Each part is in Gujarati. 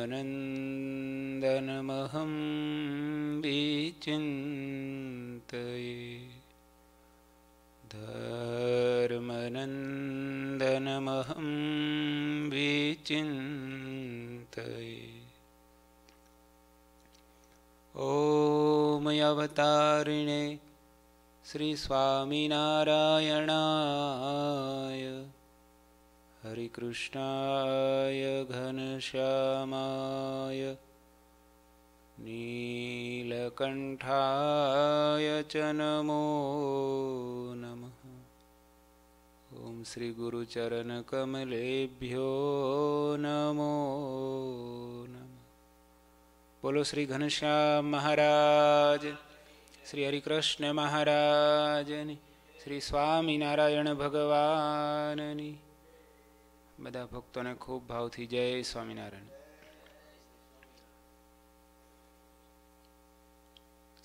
आनन्दनमहं विचिन्तये धर्मनन्दनमहं विचिन्तये ॐ अवतारिणे श्रीस्वामिनारायणाय हरिकृष्णाय घनश्यामाय नीलकण्ठाय च नमो नमः ॐ श्रीगुरुचरणकमलेभ्यो नमो नमः बोलो श्री घनश्याम महाराज શ્રી હરિકૃષ્ણ મહારાજની શ્રી સ્વામિનારાયણ ભગવાનની બધા ભક્તોને ખૂબ ભાવથી જય સ્વામિનારાયણ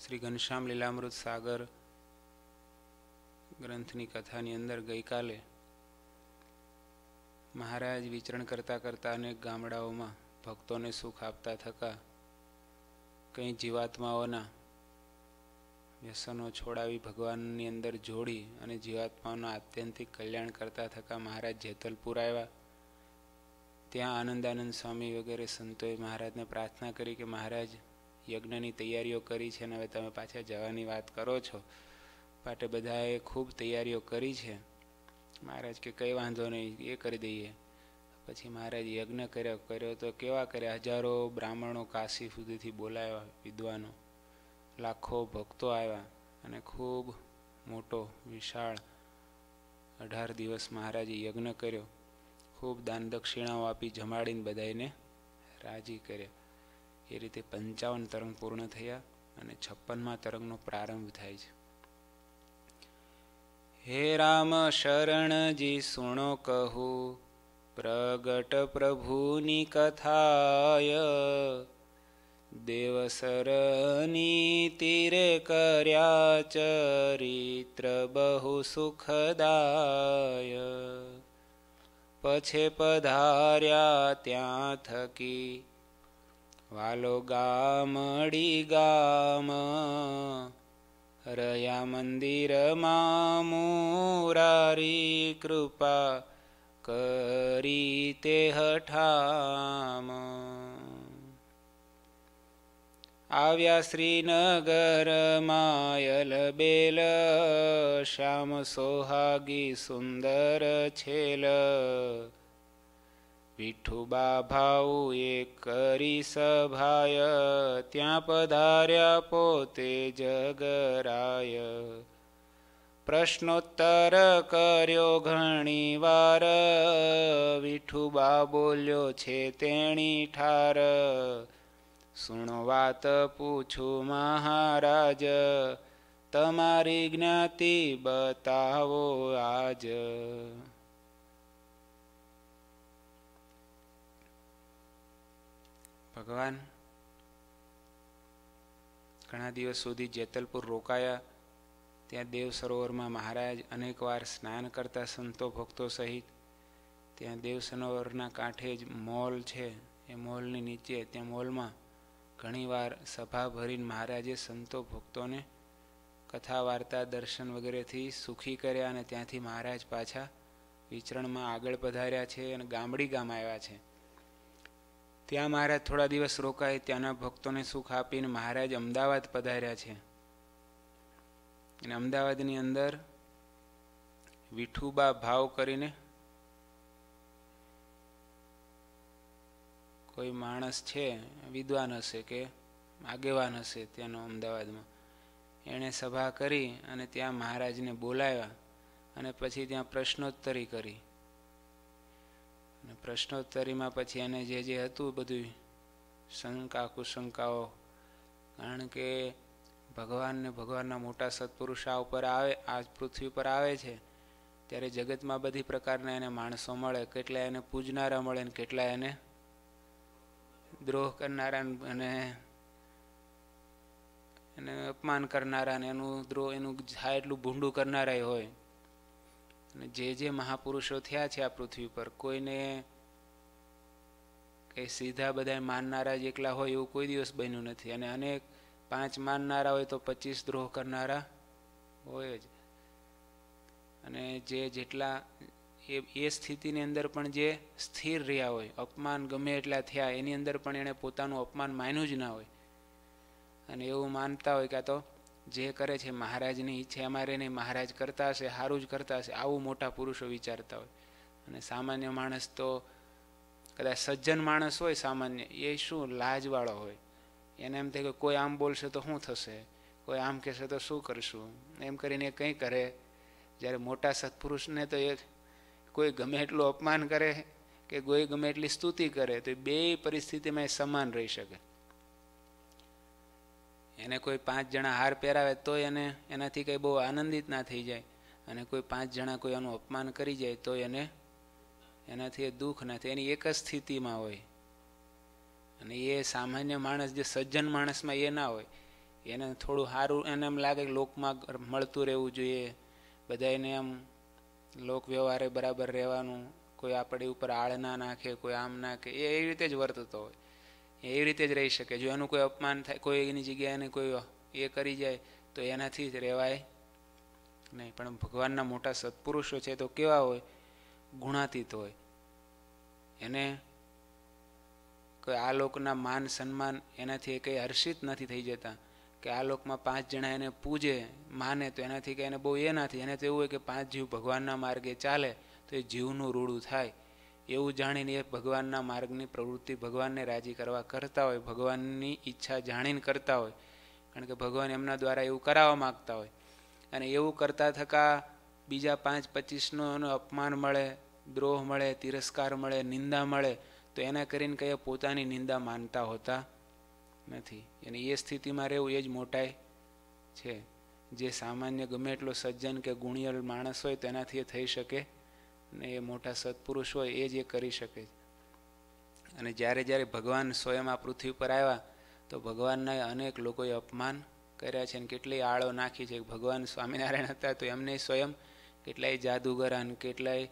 શ્રી ઘનશ્યામ લીલામૃત સાગર ગ્રંથની કથાની અંદર ગઈકાલે મહારાજ વિચરણ કરતાં કરતાં અનેક ગામડાઓમાં ભક્તોને સુખ આપતા થતાં કંઈ જીવાત્માઓના વ્યસનો છોડાવી ભગવાનની અંદર જોડી અને જીવાત્માઓના આત્યંતિક કલ્યાણ કરતા થતાં મહારાજ જેતલપુર આવ્યા ત્યાં આનંદાનંદ સ્વામી વગેરે સંતોએ મહારાજને પ્રાર્થના કરી કે મહારાજ યજ્ઞની તૈયારીઓ કરી છે અને હવે તમે પાછા જવાની વાત કરો છો માટે બધાએ ખૂબ તૈયારીઓ કરી છે મહારાજ કે કંઈ વાંધો નહીં એ કરી દઈએ પછી મહારાજ યજ્ઞ કર્યો કર્યો તો કેવા કર્યા હજારો બ્રાહ્મણો કાશી સુધીથી બોલાવ્યા વિદ્વાનો લાખો ભક્તો આવ્યા અને ખૂબ મોટો વિશાળ અઢાર દિવસ મહારાજે યજ્ઞ કર્યો ખૂબ દાન દક્ષિણાઓ આપી જમાડીને બધાને રાજી કર્યા એ રીતે પંચાવન તરંગ પૂર્ણ થયા અને છપ્પનમાં તરંગનો પ્રારંભ થાય છે હે રામ શરણજી સુણો કહું પ્રગટ પ્રભુની કથાય દેવસરની તીરે કર્યા ચરિત્ર બહુ સુખદાય પછે પધાર્યા ત્યાં થકી વાલો ગામડી ગામ રહ્યા મંદિરમાં મૂરારી કૃપા કરી તે હઠામ આવ્યા શ્રીનગર માયલ બેલ શ્યામ સોહાગી સુંદર છેલ વિઠુબા ભાઉ એ કરી સભાય ત્યાં પધાર્યા પોતે જગરાય પ્રશ્નોત્તર કર્યો ઘણી વાર વિઠુબા બોલ્યો છે તેણી ઠાર સુણો પૂછું મહારાજ તમારી જ્ઞાતિ બતાવો આજ ભગવાન ઘણા દિવસ સુધી જેતલપુર રોકાયા ત્યાં દેવ સરોવરમાં મહારાજ અનેકવાર સ્નાન કરતા સંતો ભક્તો સહિત ત્યાં દેવ સરોવરના કાંઠે જ મોલ છે એ મોલની નીચે ત્યાં મોલમાં ઘણીવાર સભા ભરીને મહારાજે સંતો ભક્તોને કથા વાર્તા દર્શન વગેરેથી સુખી કર્યા અને ત્યાંથી મહારાજ પાછા વિચરણમાં આગળ પધાર્યા છે અને ગામડી ગામ આવ્યા છે ત્યાં મહારાજ થોડા દિવસ રોકાય ત્યાંના ભક્તોને સુખ આપીને મહારાજ અમદાવાદ પધાર્યા છે અને અમદાવાદની અંદર વિઠુબા ભાવ કરીને કોઈ માણસ છે વિદ્વાન હશે કે આગેવાન હશે ત્યાંનો અમદાવાદમાં એણે સભા કરી અને ત્યાં મહારાજને બોલાવ્યા અને પછી ત્યાં પ્રશ્નોત્તરી કરી અને પ્રશ્નોત્તરીમાં પછી એને જે જે હતું બધું શંકા કુશંકાઓ કારણ કે ભગવાનને ભગવાનના મોટા સત્પુરુષ આ ઉપર આવે આ પૃથ્વી પર આવે છે ત્યારે જગતમાં બધી પ્રકારના એને માણસો મળે કેટલાય એને પૂજનારા મળે ને કેટલાય એને દ્રોહ કરનારાને અને એને અપમાન કરનારા ને એનું દ્રોહ એનું થાય એટલું ભૂંડું કરનારા હોય અને જે જે મહાપુરુષો થયા છે આ પૃથ્વી પર કોઈને કંઈ સીધા બધા માનનારા જ એકલા હોય એવું કોઈ દિવસ બન્યું નથી અને અનેક પાંચ માનનારા હોય તો પચીસ દ્રોહ કરનારા હોય જ અને જે જેટલા એ એ સ્થિતિની અંદર પણ જે સ્થિર રહ્યા હોય અપમાન ગમે એટલા થયા એની અંદર પણ એણે પોતાનું અપમાન માન્યું જ ના હોય અને એવું માનતા હોય કાં તો જે કરે છે મહારાજની ઈચ્છા અમારે નહીં મહારાજ કરતા હશે સારું જ કરતા હશે આવું મોટા પુરુષો વિચારતા હોય અને સામાન્ય માણસ તો કદાચ સજ્જન માણસ હોય સામાન્ય એ શું લાજવાળો હોય એને એમ થાય કે કોઈ આમ બોલશે તો શું થશે કોઈ આમ કહેશે તો શું કરશું એમ કરીને કંઈ કરે જ્યારે મોટા સત્પુરુષને તો એ કોઈ ગમે એટલું અપમાન કરે કે કોઈ ગમે એટલી સ્તુતિ કરે તો બે પરિસ્થિતિમાં એ સમાન રહી શકે એને કોઈ પાંચ જણા હાર પહેરાવે તોય એને એનાથી કંઈ બહુ આનંદિત ના થઈ જાય અને કોઈ પાંચ જણા કોઈ એનું અપમાન કરી જાય તો એને એનાથી એ દુઃખ નથી એની એક જ સ્થિતિમાં હોય અને એ સામાન્ય માણસ જે સજ્જન માણસમાં એ ના હોય એને થોડું સારું એને એમ લાગે લોકમાં મળતું રહેવું જોઈએ બધા એને એમ લોકવ્યવહારે બરાબર રહેવાનું કોઈ આપણી ઉપર આળ ના નાખે કોઈ આમ નાખે એ એવી રીતે જ વર્તતો હોય એવી રીતે જ રહી શકે જો એનું કોઈ અપમાન થાય કોઈ એની જગ્યાએ કોઈ એ કરી જાય તો એનાથી જ રહેવાય નહીં પણ ભગવાનના મોટા સત્પુરુષો છે તો કેવા હોય ગુણાતીત હોય એને કોઈ આ લોકના માન સન્માન એનાથી એ કંઈ હર્ષિત નથી થઈ જતા કે આ લોકમાં પાંચ જણા એને પૂજે માને તો એનાથી કે એને બહુ એ નથી એને તો એવું હોય કે પાંચ જીવ ભગવાનના માર્ગે ચાલે તો એ જીવનું રૂડું થાય એવું જાણીને એ ભગવાનના માર્ગની પ્રવૃત્તિ ભગવાનને રાજી કરવા કરતા હોય ભગવાનની ઈચ્છા જાણીને કરતા હોય કારણ કે ભગવાન એમના દ્વારા એવું કરાવવા માગતા હોય અને એવું કરતા થકા બીજા પાંચ પચીસનો એનો અપમાન મળે દ્રોહ મળે તિરસ્કાર મળે નિંદા મળે તો એના કરીને કંઈ પોતાની નિંદા માનતા હોતા નથી અને એ સ્થિતિમાં રહેવું એ જ મોટાઈ છે જે સામાન્ય ગમે એટલો સજ્જન કે ગુણિયલ માણસ હોય તેનાથી એ થઈ શકે ને એ મોટા સત્પુરુષ હોય એ જ એ કરી શકે અને જ્યારે જ્યારે ભગવાન સ્વયં આ પૃથ્વી પર આવ્યા તો ભગવાનના અનેક લોકોએ અપમાન કર્યા છે અને કેટલી આળો નાખી છે ભગવાન સ્વામિનારાયણ હતા તો એમને સ્વયં કેટલાય જાદુગર અને કેટલાય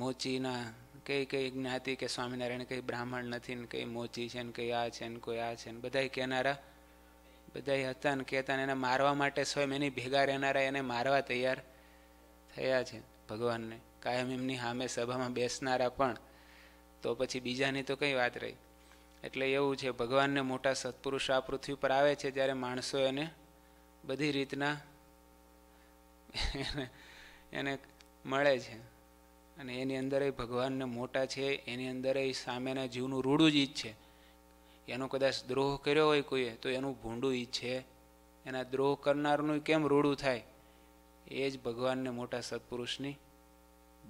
મોચીના કઈ કઈ જ્ઞાતિ કે સ્વામિનારાયણ કઈ બ્રાહ્મણ નથી ને કઈ મોચી છે ને કઈ આ છે ને કોઈ આ છે ને બધા કહેનારા બધા હતા ને કહેતા એને મારવા માટે સ્વયં એની ભેગા રહેનારા એને મારવા તૈયાર થયા છે ભગવાનને કાયમ એમની સામે સભામાં બેસનારા પણ તો પછી બીજાની તો કઈ વાત રહી એટલે એવું છે ભગવાનને મોટા સત્પુરુષ આ પૃથ્વી પર આવે છે જ્યારે માણસો એને બધી રીતના એને મળે છે અને એની અંદર ભગવાનને મોટા છે એની અંદર સામેના જીવનું રૂડું જ છે એનો કદાચ દ્રોહ કર્યો હોય કોઈએ તો એનું ભૂંડું છે એના દ્રોહ કરનારનું કેમ રૂડું થાય એ જ ભગવાનને મોટા સત્પુરુષની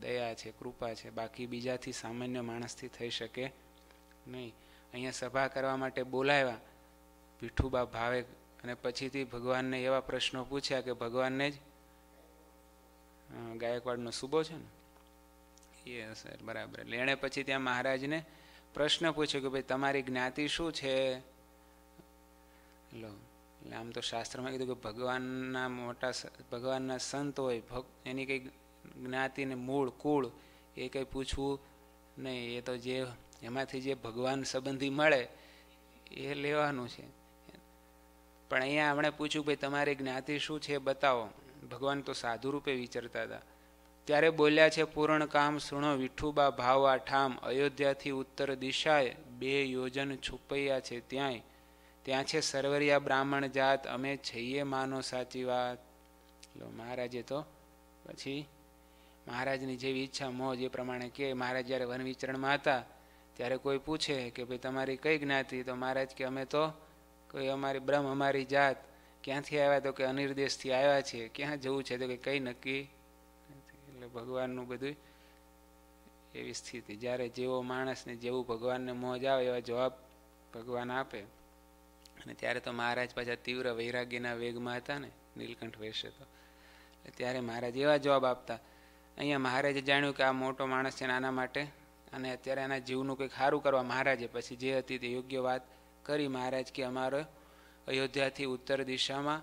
દયા છે કૃપા છે બાકી બીજાથી સામાન્ય માણસથી થઈ શકે નહીં અહીંયા સભા કરવા માટે બોલાવ્યા પીઠુબા ભાવે અને પછીથી ભગવાનને એવા પ્રશ્નો પૂછ્યા કે ભગવાનને જ ગાયકવાડનો સુબો છે ને એ સર બરાબર એટલે એણે પછી ત્યાં મહારાજને પ્રશ્ન પૂછ્યો કે ભાઈ તમારી જ્ઞાતિ શું છે લો એટલે આમ તો શાસ્ત્રમાં કીધું કે ભગવાનના મોટા ભગવાનના સંત હોય ભક્ત એની કંઈ જ્ઞાતિને મૂળ કુળ એ કંઈ પૂછવું નહીં એ તો જે એમાંથી જે ભગવાન સંબંધી મળે એ લેવાનું છે પણ અહીંયા આપણે પૂછ્યું ભાઈ તમારી જ્ઞાતિ શું છે બતાવો ભગવાન તો સાધુ રૂપે વિચારતા હતા ત્યારે બોલ્યા છે પૂર્ણ કામ સુણો વિઠુબા ભાવા ઠામ અયોધ્યાથી ઉત્તર દિશાએ બે યોજન છુપૈયા છે ત્યાંય ત્યાં છે સરવરિયા બ્રાહ્મણ જાત અમે છઈએ માનો સાચી વાત લો મહારાજે તો પછી મહારાજની જેવી ઈચ્છા મોજ એ પ્રમાણે કે મહારાજ જ્યારે વન વિચરણમાં હતા ત્યારે કોઈ પૂછે કે ભાઈ તમારી કઈ જ્ઞાતિ તો મહારાજ કે અમે તો કોઈ અમારી બ્રહ્મ અમારી જાત ક્યાંથી આવ્યા તો કે અનિર્દેશથી આવ્યા છે ક્યાં જવું છે તો કે કંઈ નક્કી એટલે ભગવાનનું બધું એવી સ્થિતિ જ્યારે જેવો માણસને જેવું ભગવાનને મોજ આવે એવા જવાબ ભગવાન આપે અને ત્યારે તો મહારાજ પાછા તીવ્ર વૈરાગ્યના વેગમાં હતા ને નીલકંઠ વેશ હતો ત્યારે મહારાજ એવા જવાબ આપતા અહીંયા મહારાજે જાણ્યું કે આ મોટો માણસ છે આના માટે અને અત્યારે એના જીવનું કંઈક સારું કરવા મહારાજે પછી જે હતી તે યોગ્ય વાત કરી મહારાજ કે અમારો અયોધ્યાથી ઉત્તર દિશામાં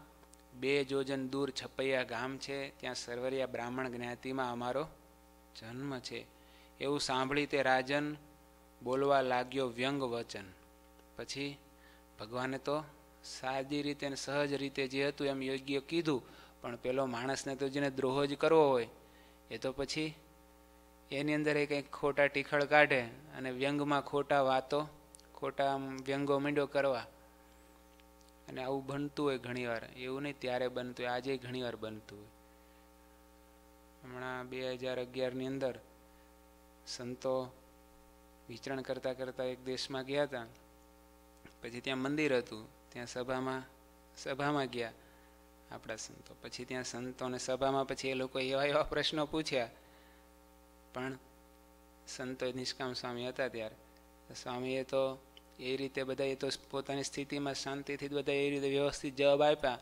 બે જોજન દૂર છપૈયા ગામ છે ત્યાં સરવરિયા બ્રાહ્મણ જ્ઞાતિમાં અમારો જન્મ છે એવું સાંભળી તે રાજન બોલવા લાગ્યો વ્યંગ વચન પછી ભગવાને તો સાદી રીતે અને સહજ રીતે જે હતું એમ યોગ્ય કીધું પણ પેલો માણસને તો જેને દ્રોહ જ કરવો હોય એ તો પછી એની અંદર એ કંઈક ખોટા ટીખળ કાઢે અને વ્યંગમાં ખોટા વાતો ખોટા વ્યંગો મીંડો કરવા અને આવું બનતું હોય ઘણીવાર એવું નહીં ત્યારે બનતું હોય આજે ઘણીવાર બનતું હોય હમણાં બે હજાર અગિયારની અંદર સંતો વિચરણ કરતાં કરતાં એક દેશમાં ગયા હતા પછી ત્યાં મંદિર હતું ત્યાં સભામાં સભામાં ગયા આપણા સંતો પછી ત્યાં સંતોને સભામાં પછી એ લોકો એવા એવા પ્રશ્નો પૂછ્યા પણ સંતો નિષ્કામ સ્વામી હતા ત્યારે સ્વામીએ તો એ રીતે બધા એ તો પોતાની સ્થિતિમાં શાંતિથી જ બધા એ રીતે વ્યવસ્થિત જવાબ આપ્યા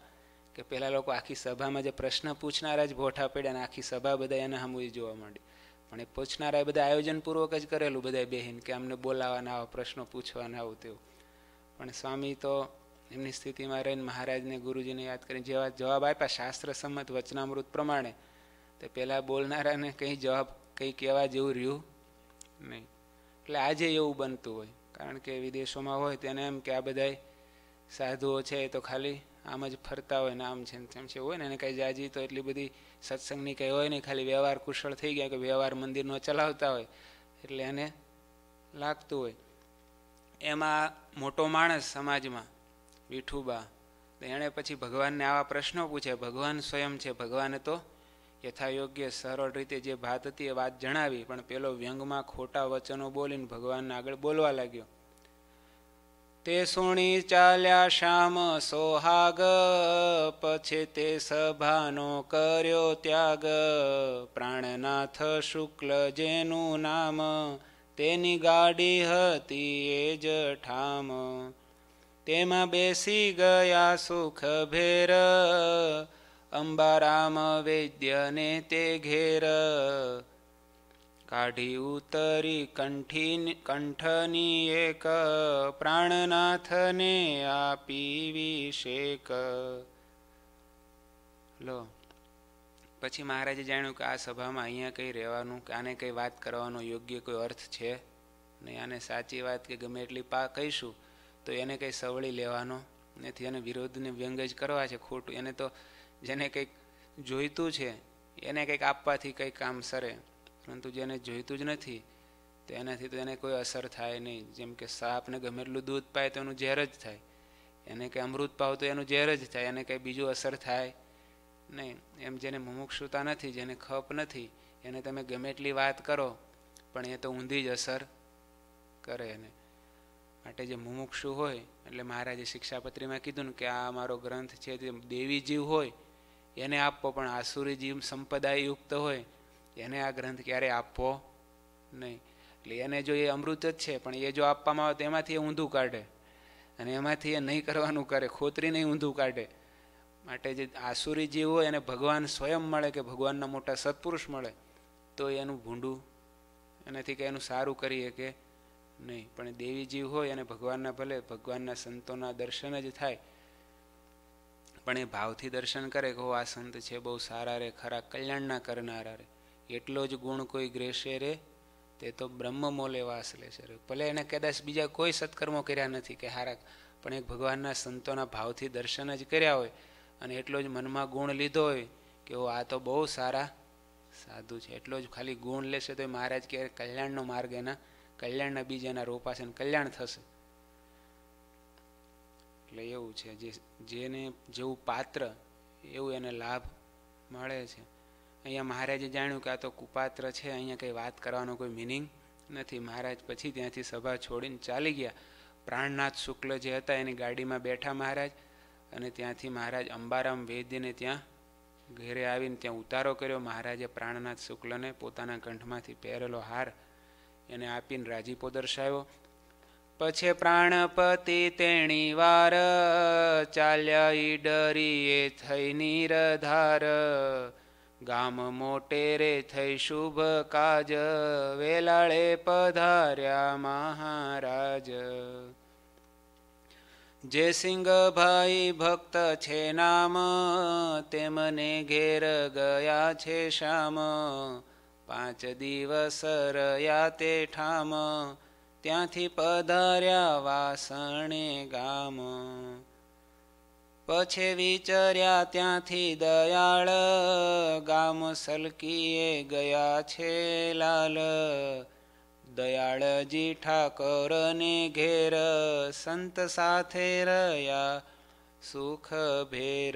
કે પહેલાં લોકો આખી સભામાં જે પ્રશ્ન પૂછનારા જ ભોઠા પડ્યા અને આખી સભા બધા એના હમુઈ જોવા માંડી પણ એ પૂછનારા બધા આયોજનપૂર્વક જ કરેલું બધા બહેન કે અમને બોલાવાના આવો પ્રશ્નો પૂછવાના આવું તેવું પણ સ્વામી તો એમની સ્થિતિમાં રહીને મહારાજને ગુરુજીને યાદ કરીને જેવા જવાબ આપ્યા શાસ્ત્ર સંમત વચનામૃત પ્રમાણે તો પહેલાં બોલનારાને કંઈ જવાબ કંઈ કહેવા જેવું રહ્યું નહીં એટલે આજે એવું બનતું હોય કારણ કે વિદેશોમાં હોય તેને એમ કે આ બધા સાધુઓ છે એ તો ખાલી આમ જ ફરતા હોય ને આમ છે તેમ છે હોય ને એને કંઈ જાજી તો એટલી બધી સત્સંગની કંઈ હોય નહીં ખાલી વ્યવહાર કુશળ થઈ ગયા કે વ્યવહાર મંદિરનો ચલાવતા હોય એટલે એને લાગતું હોય એમાં મોટો માણસ સમાજમાં વિઠુબા એણે પછી ભગવાનને આવા પ્રશ્નો પૂછે ભગવાન સ્વયં છે ભગવાને તો યથાયોગ્ય સરળ રીતે જે વાત હતી એ વાત જણાવી પણ પેલો વ્યંગમાં ખોટા વચનો બોલીને ભગવાનને આગળ બોલવા લાગ્યો તે સુણી ચાલ્યા શ્યામ સોહાગ પછી તે સભાનો કર્યો ત્યાગ પ્રાણનાથ શુક્લ જેનું નામ તેની ગાડી હતી એ જ ઠામ તેમાં બેસી ગયા સુખ ભેર અંબારામ વૈદ્ય ને તે ઘેર કાઢી ઉતરી કંઠી કંઠની એક પ્રાણનાથને આપી વિશેક લો પછી મહારાજે જાણ્યું કે આ સભામાં અહીંયા કંઈ રહેવાનું કે આને કંઈ વાત કરવાનો યોગ્ય કોઈ અર્થ છે ને આને સાચી વાત કે ગમે એટલી પા કહીશું તો એને કંઈ સવળી લેવાનો નથી અને વિરોધને વ્યંગ જ કરવા છે ખોટું એને તો જેને કંઈક જોઈતું છે એને કંઈક આપવાથી કંઈક કામ સરે પરંતુ જેને જોઈતું જ નથી તેનાથી તો એને કોઈ અસર થાય નહીં જેમ કે સાપને ગમે એટલું દૂધ પાય તો એનું ઝેર જ થાય એને કંઈ અમૃત પાવ તો એનું ઝેર જ થાય એને કંઈ બીજું અસર થાય નહીં એમ જેને મુમુક્ષુતા નથી જેને ખપ નથી એને તમે ગમે એટલી વાત કરો પણ એ તો ઊંધી જ અસર કરે એને માટે જે મુમુક્ષુ હોય એટલે મહારાજે શિક્ષાપત્રીમાં કીધું ને કે આ મારો ગ્રંથ છે તે દેવી જીવ હોય એને આપવો પણ આસુરી જીવ સંપદાય યુક્ત હોય એને આ ગ્રંથ ક્યારેય આપવો નહીં એટલે એને જો એ અમૃત જ છે પણ એ જો આપવામાં આવે તો એમાંથી એ ઊંધું કાઢે અને એમાંથી એ નહીં કરવાનું કરે ખોતરી નહીં ઊંધું કાઢે માટે જે આસુરી હોય એને ભગવાન સ્વયં મળે કે ભગવાનના મોટા સત્પુરુષ મળે તો એનું ભૂંડું એનાથી કે એનું સારું કરીએ કે નહીં પણ દેવી જીવ હોય અને ભગવાનના ભલે ભગવાનના સંતોના દર્શન જ થાય પણ એ ભાવથી દર્શન કરે કે હો આ સંત છે બહુ સારા રે ખરા કલ્યાણના કરનારા રે એટલો જ ગુણ કોઈ ગ્રેશે રે તે તો બ્રહ્મ મોલે વાસ લે છે ભલે એને કદાચ બીજા કોઈ સત્કર્મો કર્યા નથી કે હારા પણ એક ભગવાનના સંતોના ભાવથી દર્શન જ કર્યા હોય અને એટલો જ મનમાં ગુણ લીધો હોય કે હો આ તો બહુ સારા સાધુ છે એટલો જ ખાલી ગુણ લેશે તો એ મહારાજ કહે કલ્યાણનો માર્ગ એના કલ્યાણના બીજ એના રોપાશે અને કલ્યાણ થશે એટલે એવું છે જે જેને જેવું પાત્ર એવું એને લાભ મળે છે અહીંયા મહારાજે જાણ્યું કે આ તો કુપાત્ર છે અહીંયા કંઈ વાત કરવાનો કોઈ મિનિંગ નથી મહારાજ પછી ત્યાંથી સભા છોડીને ચાલી ગયા પ્રાણનાથ શુક્લ જે હતા એની ગાડીમાં બેઠા મહારાજ અને ત્યાંથી મહારાજ અંબારામ વૈદ્યને ત્યાં ઘેરે આવીને ત્યાં ઉતારો કર્યો મહારાજે પ્રાણનાથ શુક્લને પોતાના કંઠમાંથી પહેરેલો હાર એને આપીને રાજીપો દર્શાવ્યો પછી પ્રાણપતિ તેણી વાર ચાલ્યા ઈ ડરીએ થઈ નિરધાર ગામ મોટેરે થઈ શુભ કાજ વેલાળે પધાર્યા મહારાજ જે સિંગભાઈ ભક્ત છે નામ તેમને ઘેર ગયા છે શ્યામ પાંચ દિવસ રહ્યા તે ઠામ ત્યાંથી પધાર્યા વાસણે ગામ પછે વિચર્યા ત્યાંથી દયાળ ગામ સલકીએ ગયા છે લાલ દયાળજી ઠાકોરને ઘેર સંત સાથે રહ્યા સુખ ભેર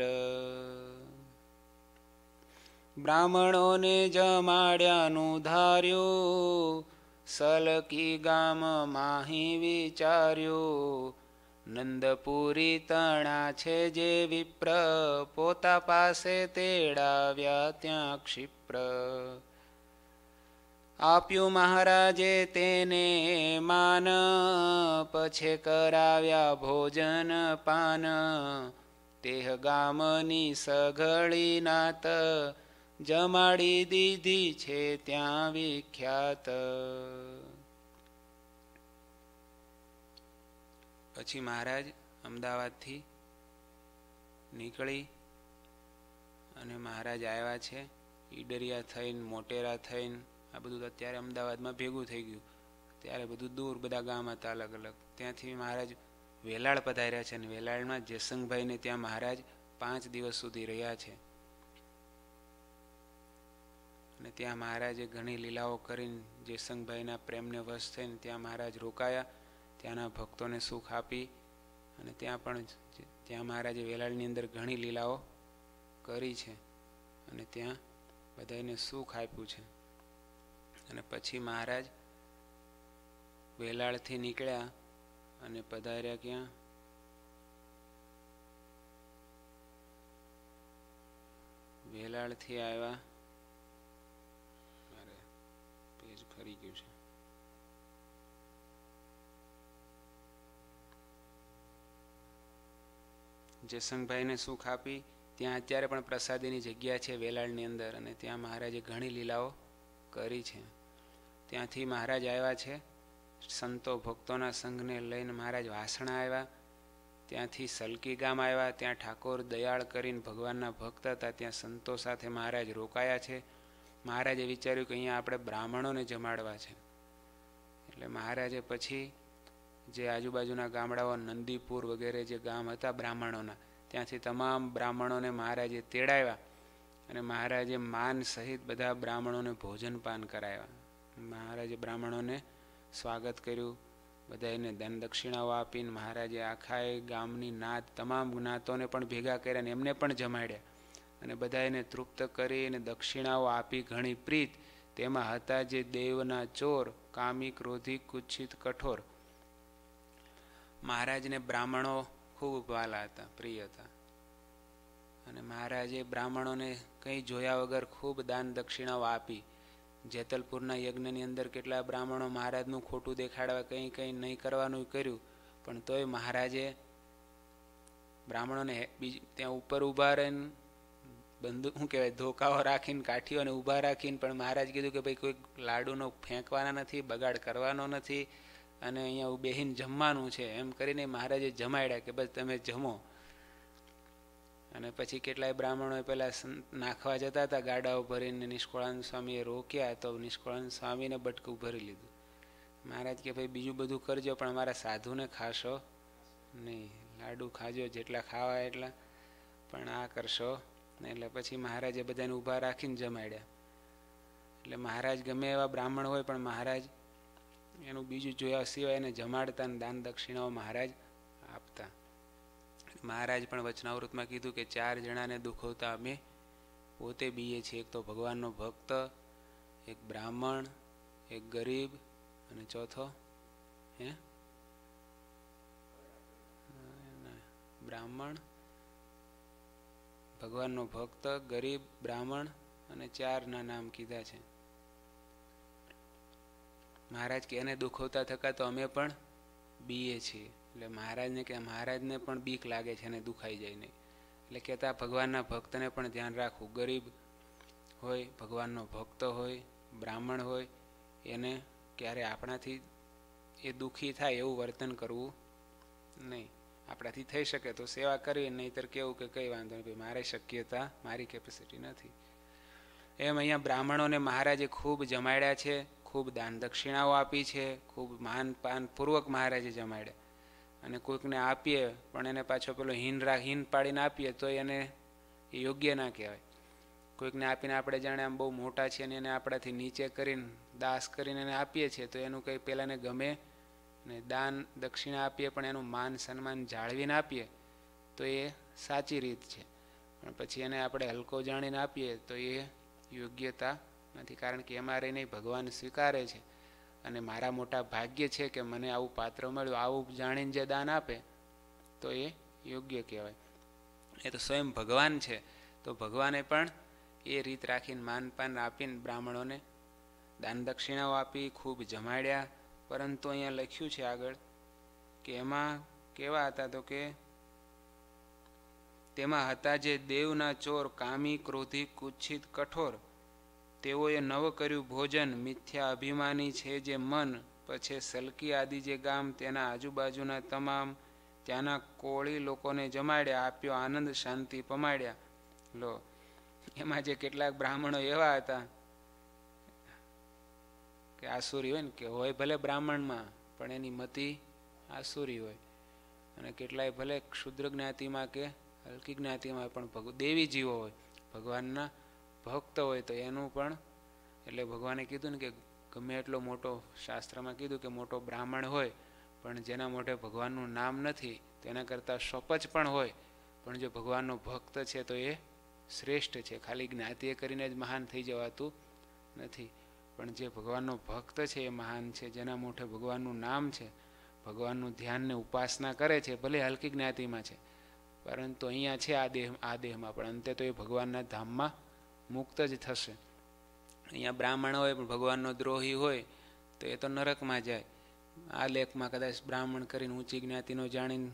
બ્રાહ્મણોને જમાડ્યાનું ધાર્યું સલકી ગામ માહી વિચાર્યું નંદપુરી તણા છે જે વિપ્ર પોતા પાસે તેડાવ્યા ત્યાં ક્ષિપ્ર આપ્યું મહારાજે તેને માન પછે કરાવ્યા ભોજન પાન તેહ ગામની સઘળી નાત જમાડી દીધી છે ત્યાં વિખ્યાત પછી મહારાજ અમદાવાદથી નીકળી અને મહારાજ આવ્યા છે ઈડરિયા થઈને મોટેરા થઈને આ બધું અત્યારે અમદાવાદમાં ભેગું થઈ ગયું ત્યારે બધું દૂર બધા ગામ હતા અલગ અલગ ત્યાંથી મહારાજ વેલાળ પધાર્યા છે અને વેલાળમાં જયસંગભાઈને ત્યાં મહારાજ પાંચ દિવસ સુધી રહ્યા છે અને ત્યાં મહારાજે ઘણી લીલાઓ કરીને જેસંગભાઈના પ્રેમને વશ થઈને ત્યાં મહારાજ રોકાયા ત્યાંના ભક્તોને સુખ આપી અને ત્યાં પણ ત્યાં મહારાજે વેલાળની અંદર ઘણી લીલાઓ કરી છે અને ત્યાં બધાને સુખ આપ્યું છે અને પછી મહારાજ વેલાળથી નીકળ્યા અને પધાર્યા ક્યાં વેલાળથી આવ્યા કરી ગયું છે જયસંગભાઈને સુખ આપી ત્યાં અત્યારે પણ પ્રસાદીની જગ્યા છે વેલાળની અંદર અને ત્યાં મહારાજે ઘણી લીલાઓ કરી છે ત્યાંથી મહારાજ આવ્યા છે સંતો ભક્તોના સંઘને લઈને મહારાજ વાસણા આવ્યા ત્યાંથી સલકી ગામ આવ્યા ત્યાં ઠાકોર દયાળ કરીને ભગવાનના ભક્ત હતા ત્યાં સંતો સાથે મહારાજ રોકાયા છે મહારાજે વિચાર્યું કે અહીંયા આપણે બ્રાહ્મણોને જમાડવા છે એટલે મહારાજે પછી જે આજુબાજુના ગામડાઓ નંદીપુર વગેરે જે ગામ હતા બ્રાહ્મણોના ત્યાંથી તમામ બ્રાહ્મણોને મહારાજે તેડાવ્યા અને મહારાજે માન સહિત બધા બ્રાહ્મણોને ભોજનપાન કરાવ્યા મહારાજે બ્રાહ્મણોને સ્વાગત કર્યું બધા એને દન દક્ષિણાઓ આપીને મહારાજે આખા ગામની નાત તમામ જ્ઞાતોને પણ ભેગા કર્યા અને એમને પણ જમાડ્યા અને બધા એને તૃપ્ત કરી અને દક્ષિણાઓ આપી ઘણી પ્રીત તેમાં હતા જે દેવના ચોર કામી ક્રોધી કુચ્છિત કઠોર મહારાજને બ્રાહ્મણો ખૂબ વાલા હતા પ્રિય હતા અને મહારાજે બ્રાહ્મણોને કંઈ જોયા વગર ખૂબ દાન દક્ષિણાઓ આપી જેતલપુરના યજ્ઞની અંદર કેટલા બ્રાહ્મણો મહારાજનું ખોટું દેખાડવા કંઈ કંઈ નહીં કરવાનું કર્યું પણ તોય મહારાજે બ્રાહ્મણોને ત્યાં ઉપર ઊભા રહીને બંદૂક શું કહેવાય ધોકાઓ રાખીને કાઠીઓને ઊભા રાખીને પણ મહારાજ કીધું કે ભાઈ કોઈ લાડુનો ફેંકવાના નથી બગાડ કરવાનો નથી અને અહીંયા બેહીને જમવાનું છે એમ કરીને મહારાજે જમાડ્યા કે બસ તમે જમો અને પછી કેટલાય બ્રાહ્મણો પહેલાં નાખવા જતા હતા ગાડાઓ ભરીને નિષ્કોળાન સ્વામીએ રોક્યા તો નિષ્કોળાન સ્વામીને બટકું ભરી લીધું મહારાજ કે ભાઈ બીજું બધું કરજો પણ અમારા સાધુને ખાશો નહીં લાડુ ખાજો જેટલા ખાવા એટલા પણ આ કરશો એટલે પછી મહારાજે બધાને ઊભા રાખીને જમાડ્યા એટલે મહારાજ ગમે એવા બ્રાહ્મણ હોય પણ મહારાજ એનું બીજું જોયા સિવાય એને જમાડતા અને દાન દક્ષિણાઓ મહારાજ આપતા મહારાજ પણ વચનાવૃતમાં કીધું કે ચાર જણાને દુખવતા અમે પોતે બીએ છીએ એક તો ભગવાનનો ભક્ત એક બ્રાહ્મણ એક ગરીબ અને ચોથો હે બ્રાહ્મણ ભગવાનનો ભક્ત ગરીબ બ્રાહ્મણ અને ચારના નામ કીધા છે મહારાજ કે એને દુખવતા થકા તો અમે પણ બીએ છીએ એટલે મહારાજને કે મહારાજને પણ બીક લાગે છે અને દુખાઈ જાય નહીં એટલે કહેતા ભગવાનના ભક્તને પણ ધ્યાન રાખવું ગરીબ હોય ભગવાનનો ભક્ત હોય બ્રાહ્મણ હોય એને ક્યારે આપણાથી એ દુઃખી થાય એવું વર્તન કરવું નહીં આપણાથી થઈ શકે તો સેવા કરવી નહીંતર કેવું કે કંઈ વાંધો નહીં મારે શક્યતા મારી કેપેસિટી નથી એમ અહીંયા બ્રાહ્મણોને મહારાજે ખૂબ જમાડ્યા છે ખૂબ દાન દક્ષિણાઓ આપી છે ખૂબ માન પાનપૂર્વક મહારાજે જમાડ્યા અને કોઈકને આપીએ પણ એને પાછો પેલો હિન રા હિન પાડીને આપીએ તો એને એ યોગ્ય ના કહેવાય કોઈકને આપીને આપણે જાણે આમ બહુ મોટા છે અને એને આપણાથી નીચે કરીને દાસ કરીને એને આપીએ છીએ તો એનું કંઈ પહેલાંને ગમે ને દાન દક્ષિણા આપીએ પણ એનું માન સન્માન જાળવીને આપીએ તો એ સાચી રીત છે પણ પછી એને આપણે હલકો જાણીને આપીએ તો એ યોગ્યતા નથી કારણ કે એમાં રહીને ભગવાન સ્વીકારે છે અને મારા મોટા ભાગ્ય છે કે મને આવું પાત્ર મળ્યું આવું જાણીને જે દાન આપે તો એ યોગ્ય કહેવાય એ તો સ્વયં ભગવાન છે તો ભગવાને પણ એ રીત રાખીને માનપાન આપીને બ્રાહ્મણોને દાન દક્ષિણાઓ આપી ખૂબ જમાડ્યા પરંતુ અહીંયા લખ્યું છે આગળ કે એમાં કેવા હતા તો કે તેમાં હતા જે દેવના ચોર કામી ક્રોધી કુચ્છિત કઠોર તેઓએ નવ કર્યું ભોજન મિથ્યા અભિમાની છે જે મન પછી સલકી આદિ જે ગામ તેના આજુબાજુના તમામ ત્યાંના કોળી લોકોને જમાડ્યા આપ્યો આનંદ શાંતિ પમાડ્યા લો એમાં જે કેટલાક બ્રાહ્મણો એવા હતા કે આસુરી હોય ને કે હોય ભલે બ્રાહ્મણમાં પણ એની મતિ આસુરી હોય અને કેટલાય ભલે ક્ષુદ્ર જ્ઞાતિમાં કે હલકી જ્ઞાતિમાં પણ ભગ દેવી જીવો હોય ભગવાનના ભક્ત હોય તો એનું પણ એટલે ભગવાને કીધું ને કે ગમે એટલો મોટો શાસ્ત્રમાં કીધું કે મોટો બ્રાહ્મણ હોય પણ જેના મોઢે ભગવાનનું નામ નથી તેના કરતાં સ્વપચ પણ હોય પણ જો ભગવાનનો ભક્ત છે તો એ શ્રેષ્ઠ છે ખાલી જ્ઞાતિએ કરીને જ મહાન થઈ જવાતું નથી પણ જે ભગવાનનો ભક્ત છે એ મહાન છે જેના મોઢે ભગવાનનું નામ છે ભગવાનનું ધ્યાનને ઉપાસના કરે છે ભલે હલકી જ્ઞાતિમાં છે પરંતુ અહીંયા છે આ દેહ આ દેહમાં પણ અંતે તો એ ભગવાનના ધામમાં મુક્ત જ થશે અહીંયા બ્રાહ્મણ હોય પણ ભગવાનનો દ્રોહી હોય તો એ તો નરકમાં જાય આ લેખમાં કદાચ બ્રાહ્મણ કરીને ઊંચી જ્ઞાતિનો જાણીને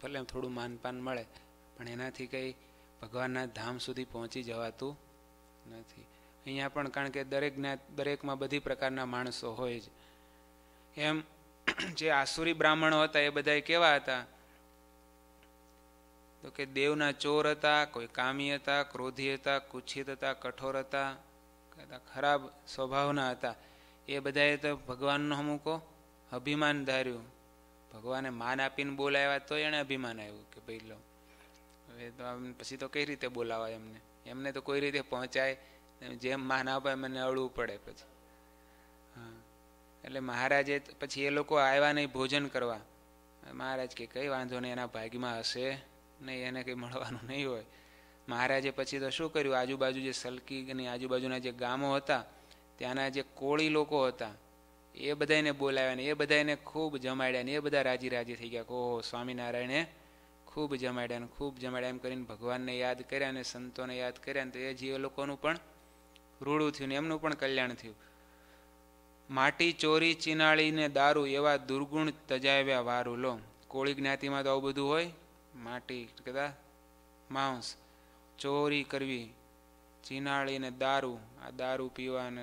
ભલે થોડું માનપાન મળે પણ એનાથી કંઈ ભગવાનના ધામ સુધી પહોંચી જવાતું નથી અહીંયા પણ કારણ કે દરેક જ્ઞાત દરેકમાં બધી પ્રકારના માણસો હોય જ એમ જે આસુરી બ્રાહ્મણો હતા એ બધા કેવા હતા તો કે દેવના ચોર હતા કોઈ કામી હતા ક્રોધી હતા કુછિત હતા કઠોર હતા ખરાબ સ્વભાવના હતા એ બધાએ તો ભગવાનનો અમુકો અભિમાન ધાર્યું ભગવાને માન આપીને બોલાવ્યા તો એને અભિમાન આવ્યું કે ભાઈ લો હવે તો આમ પછી તો કઈ રીતે બોલાવાય એમને એમને તો કોઈ રીતે પહોંચાય જેમ માન આપે મને અળવું પડે પછી હા એટલે મહારાજે પછી એ લોકો આવ્યા નહીં ભોજન કરવા મહારાજ કે કંઈ વાંધો નહીં એના ભાગ્યમાં હશે નહીં એને કંઈ મળવાનું નહીં હોય મહારાજે પછી તો શું કર્યું આજુબાજુ જે સલકી અને આજુબાજુના જે ગામો હતા ત્યાંના જે કોળી લોકો હતા એ બધાને બોલાવ્યા ને એ બધાને ખૂબ જમાડ્યા ને એ બધા રાજી રાજી થઈ ગયા ઓહો સ્વામિનારાયણે ખૂબ જમાડ્યા ને ખૂબ જમાડ્યા એમ કરીને ભગવાનને યાદ કર્યા ને સંતોને યાદ કર્યા ને તો એ જીવ લોકોનું પણ રૂડું થયું ને એમનું પણ કલ્યાણ થયું માટી ચોરી ને દારૂ એવા દુર્ગુણ તજાવ્યા વારું લો કોળી જ્ઞાતિમાં તો આવું બધું હોય માટી કદા માંસ ચોરી કરવી ચીનાળીને દારૂ આ દારૂ પીવા ને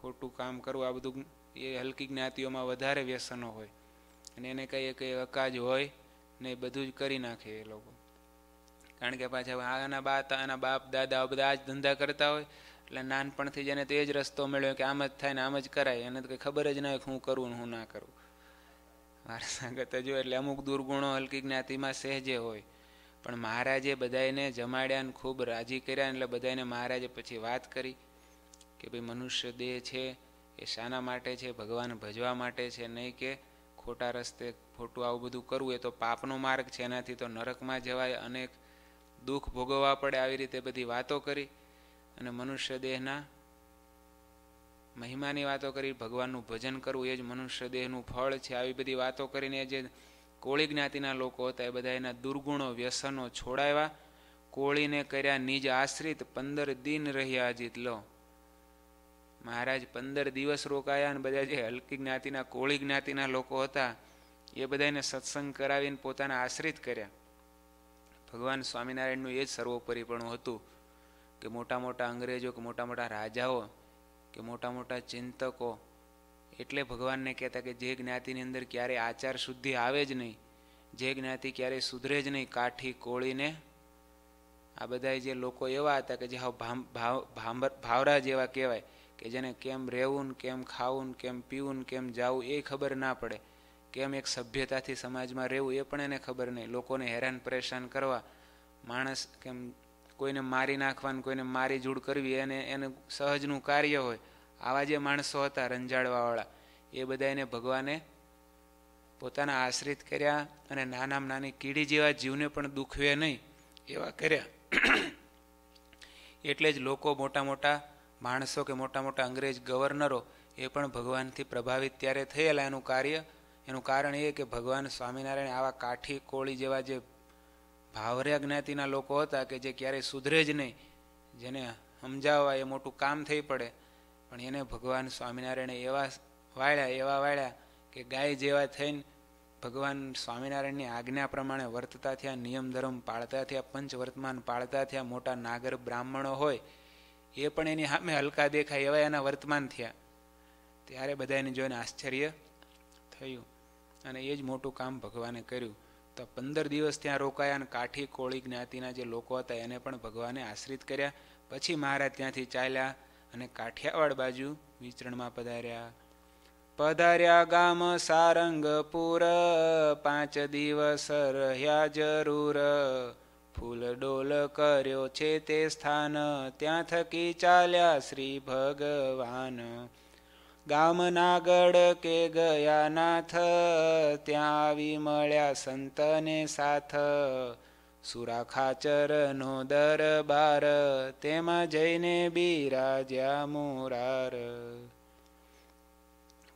ખોટું કામ કરવું આ બધું એ હલકી જ્ઞાતિઓમાં વધારે વ્યસનો હોય અને એને કહીએ કે અકાજ હોય ને બધું જ કરી નાખે એ લોકો કારણ કે પાછા બા આના બાપ દાદા બધા જ ધંધા કરતા હોય એટલે નાનપણથી જેને તો એ જ રસ્તો મળ્યો કે આમ જ થાય ને આમ જ કરાય એને તો કંઈ ખબર જ ન હોય કે હું કરું ને હું ના કરું વારસાગત જો એટલે અમુક દુર્ગુણો હલકી જ્ઞાતિમાં સહેજે હોય પણ મહારાજે બધાને જમાડ્યા ને ખૂબ રાજી કર્યા એટલે બધાને મહારાજે પછી વાત કરી કે ભાઈ મનુષ્ય દેહ છે એ શાના માટે છે ભગવાન ભજવા માટે છે નહીં કે ખોટા રસ્તે ખોટું આવું બધું કરવું એ તો પાપનો માર્ગ છે એનાથી તો નરકમાં જવાય અનેક દુઃખ ભોગવવા પડે આવી રીતે બધી વાતો કરી અને મનુષ્ય દેહના મહિમાની વાતો કરી ભગવાનનું ભજન કરવું એ જ મનુષ્ય દેહનું ફળ છે આવી બધી વાતો કરીને જે કોળી જ્ઞાતિના લોકો હતા એ બધા એના દુર્ગુણો વ્યસનો છોડાવ્યા કોળીને કર્યા નિજ આશ્રિત પંદર દિન રહ્યા જીત લો મહારાજ પંદર દિવસ રોકાયા અને બધા જે હલકી જ્ઞાતિના કોળી જ્ઞાતિના લોકો હતા એ બધાને સત્સંગ કરાવીને પોતાના આશ્રિત કર્યા ભગવાન સ્વામિનારાયણનું એ જ સર્વોપરીપણું હતું કે મોટા મોટા અંગ્રેજો કે મોટા મોટા રાજાઓ કે મોટા મોટા ચિંતકો એટલે ભગવાનને કહેતા કે જે જ્ઞાતિની અંદર ક્યારેય આચાર શુદ્ધિ આવે જ નહીં જે જ્ઞાતિ ક્યારેય સુધરે જ નહીં કાઠી કોળીને આ બધા જે લોકો એવા હતા કે જે હાવ ભાવ ભાવરા જેવા કહેવાય કે જેને કેમ રહેવું ને કેમ ખાવું ને કેમ પીવું કેમ જાવું એ ખબર ના પડે કેમ એક સભ્યતાથી સમાજમાં રહેવું એ પણ એને ખબર નહીં લોકોને હેરાન પરેશાન કરવા માણસ કેમ કોઈને મારી નાખવાનું કોઈને મારી જૂડ કરવી અને એનું સહજનું કાર્ય હોય આવા જે માણસો હતા રંજાડવાવાળા એ બધા એને ભગવાને પોતાના આશ્રિત કર્યા અને નાનામાં નાની કીડી જેવા જીવને પણ દુખવે નહીં એવા કર્યા એટલે જ લોકો મોટા મોટા માણસો કે મોટા મોટા અંગ્રેજ ગવર્નરો એ પણ ભગવાનથી પ્રભાવિત ત્યારે થયેલા એનું કાર્ય એનું કારણ એ કે ભગવાન સ્વામિનારાયણ આવા કાઠી કોળી જેવા જે ભાવર્યા જ્ઞાતિના લોકો હતા કે જે ક્યારેય સુધરે જ નહીં જેને સમજાવવા એ મોટું કામ થઈ પડે પણ એને ભગવાન સ્વામિનારાયણે એવા વાળ્યા એવા વાળ્યા કે ગાય જેવા થઈને ભગવાન સ્વામિનારાયણની આજ્ઞા પ્રમાણે વર્તતા થયા નિયમ ધર્મ પાળતા થયા પંચવર્તમાન પાળતા થયા મોટા નાગર બ્રાહ્મણો હોય એ પણ એની સામે હલકા દેખાય એવા એના વર્તમાન થયા ત્યારે બધા એને જોઈને આશ્ચર્ય થયું અને એ જ મોટું કામ ભગવાને કર્યું તો પંદર દિવસ ત્યાં રોકાયા અને કાઠી કોળી જ્ઞાતિના જે લોકો હતા એને પણ ભગવાને આશ્રિત કર્યા પછી મહારાજ ત્યાંથી ચાલ્યા અને કાઠિયાવાડ બાજુ વિચરણમાં પધાર્યા પધાર્યા ગામ સારંગપુર પાંચ દિવસ રહ્યા જરૂર ફૂલ ડોલ કર્યો છે તે સ્થાન ત્યાં થકી ચાલ્યા શ્રી ભગવાન ગામના કે ગયા નાથ ત્યાં આવી મળ્યા સંતને સાથ સુરાખાચર નો દરબાર તેમાં જઈને બિરાજ્યા મોરાર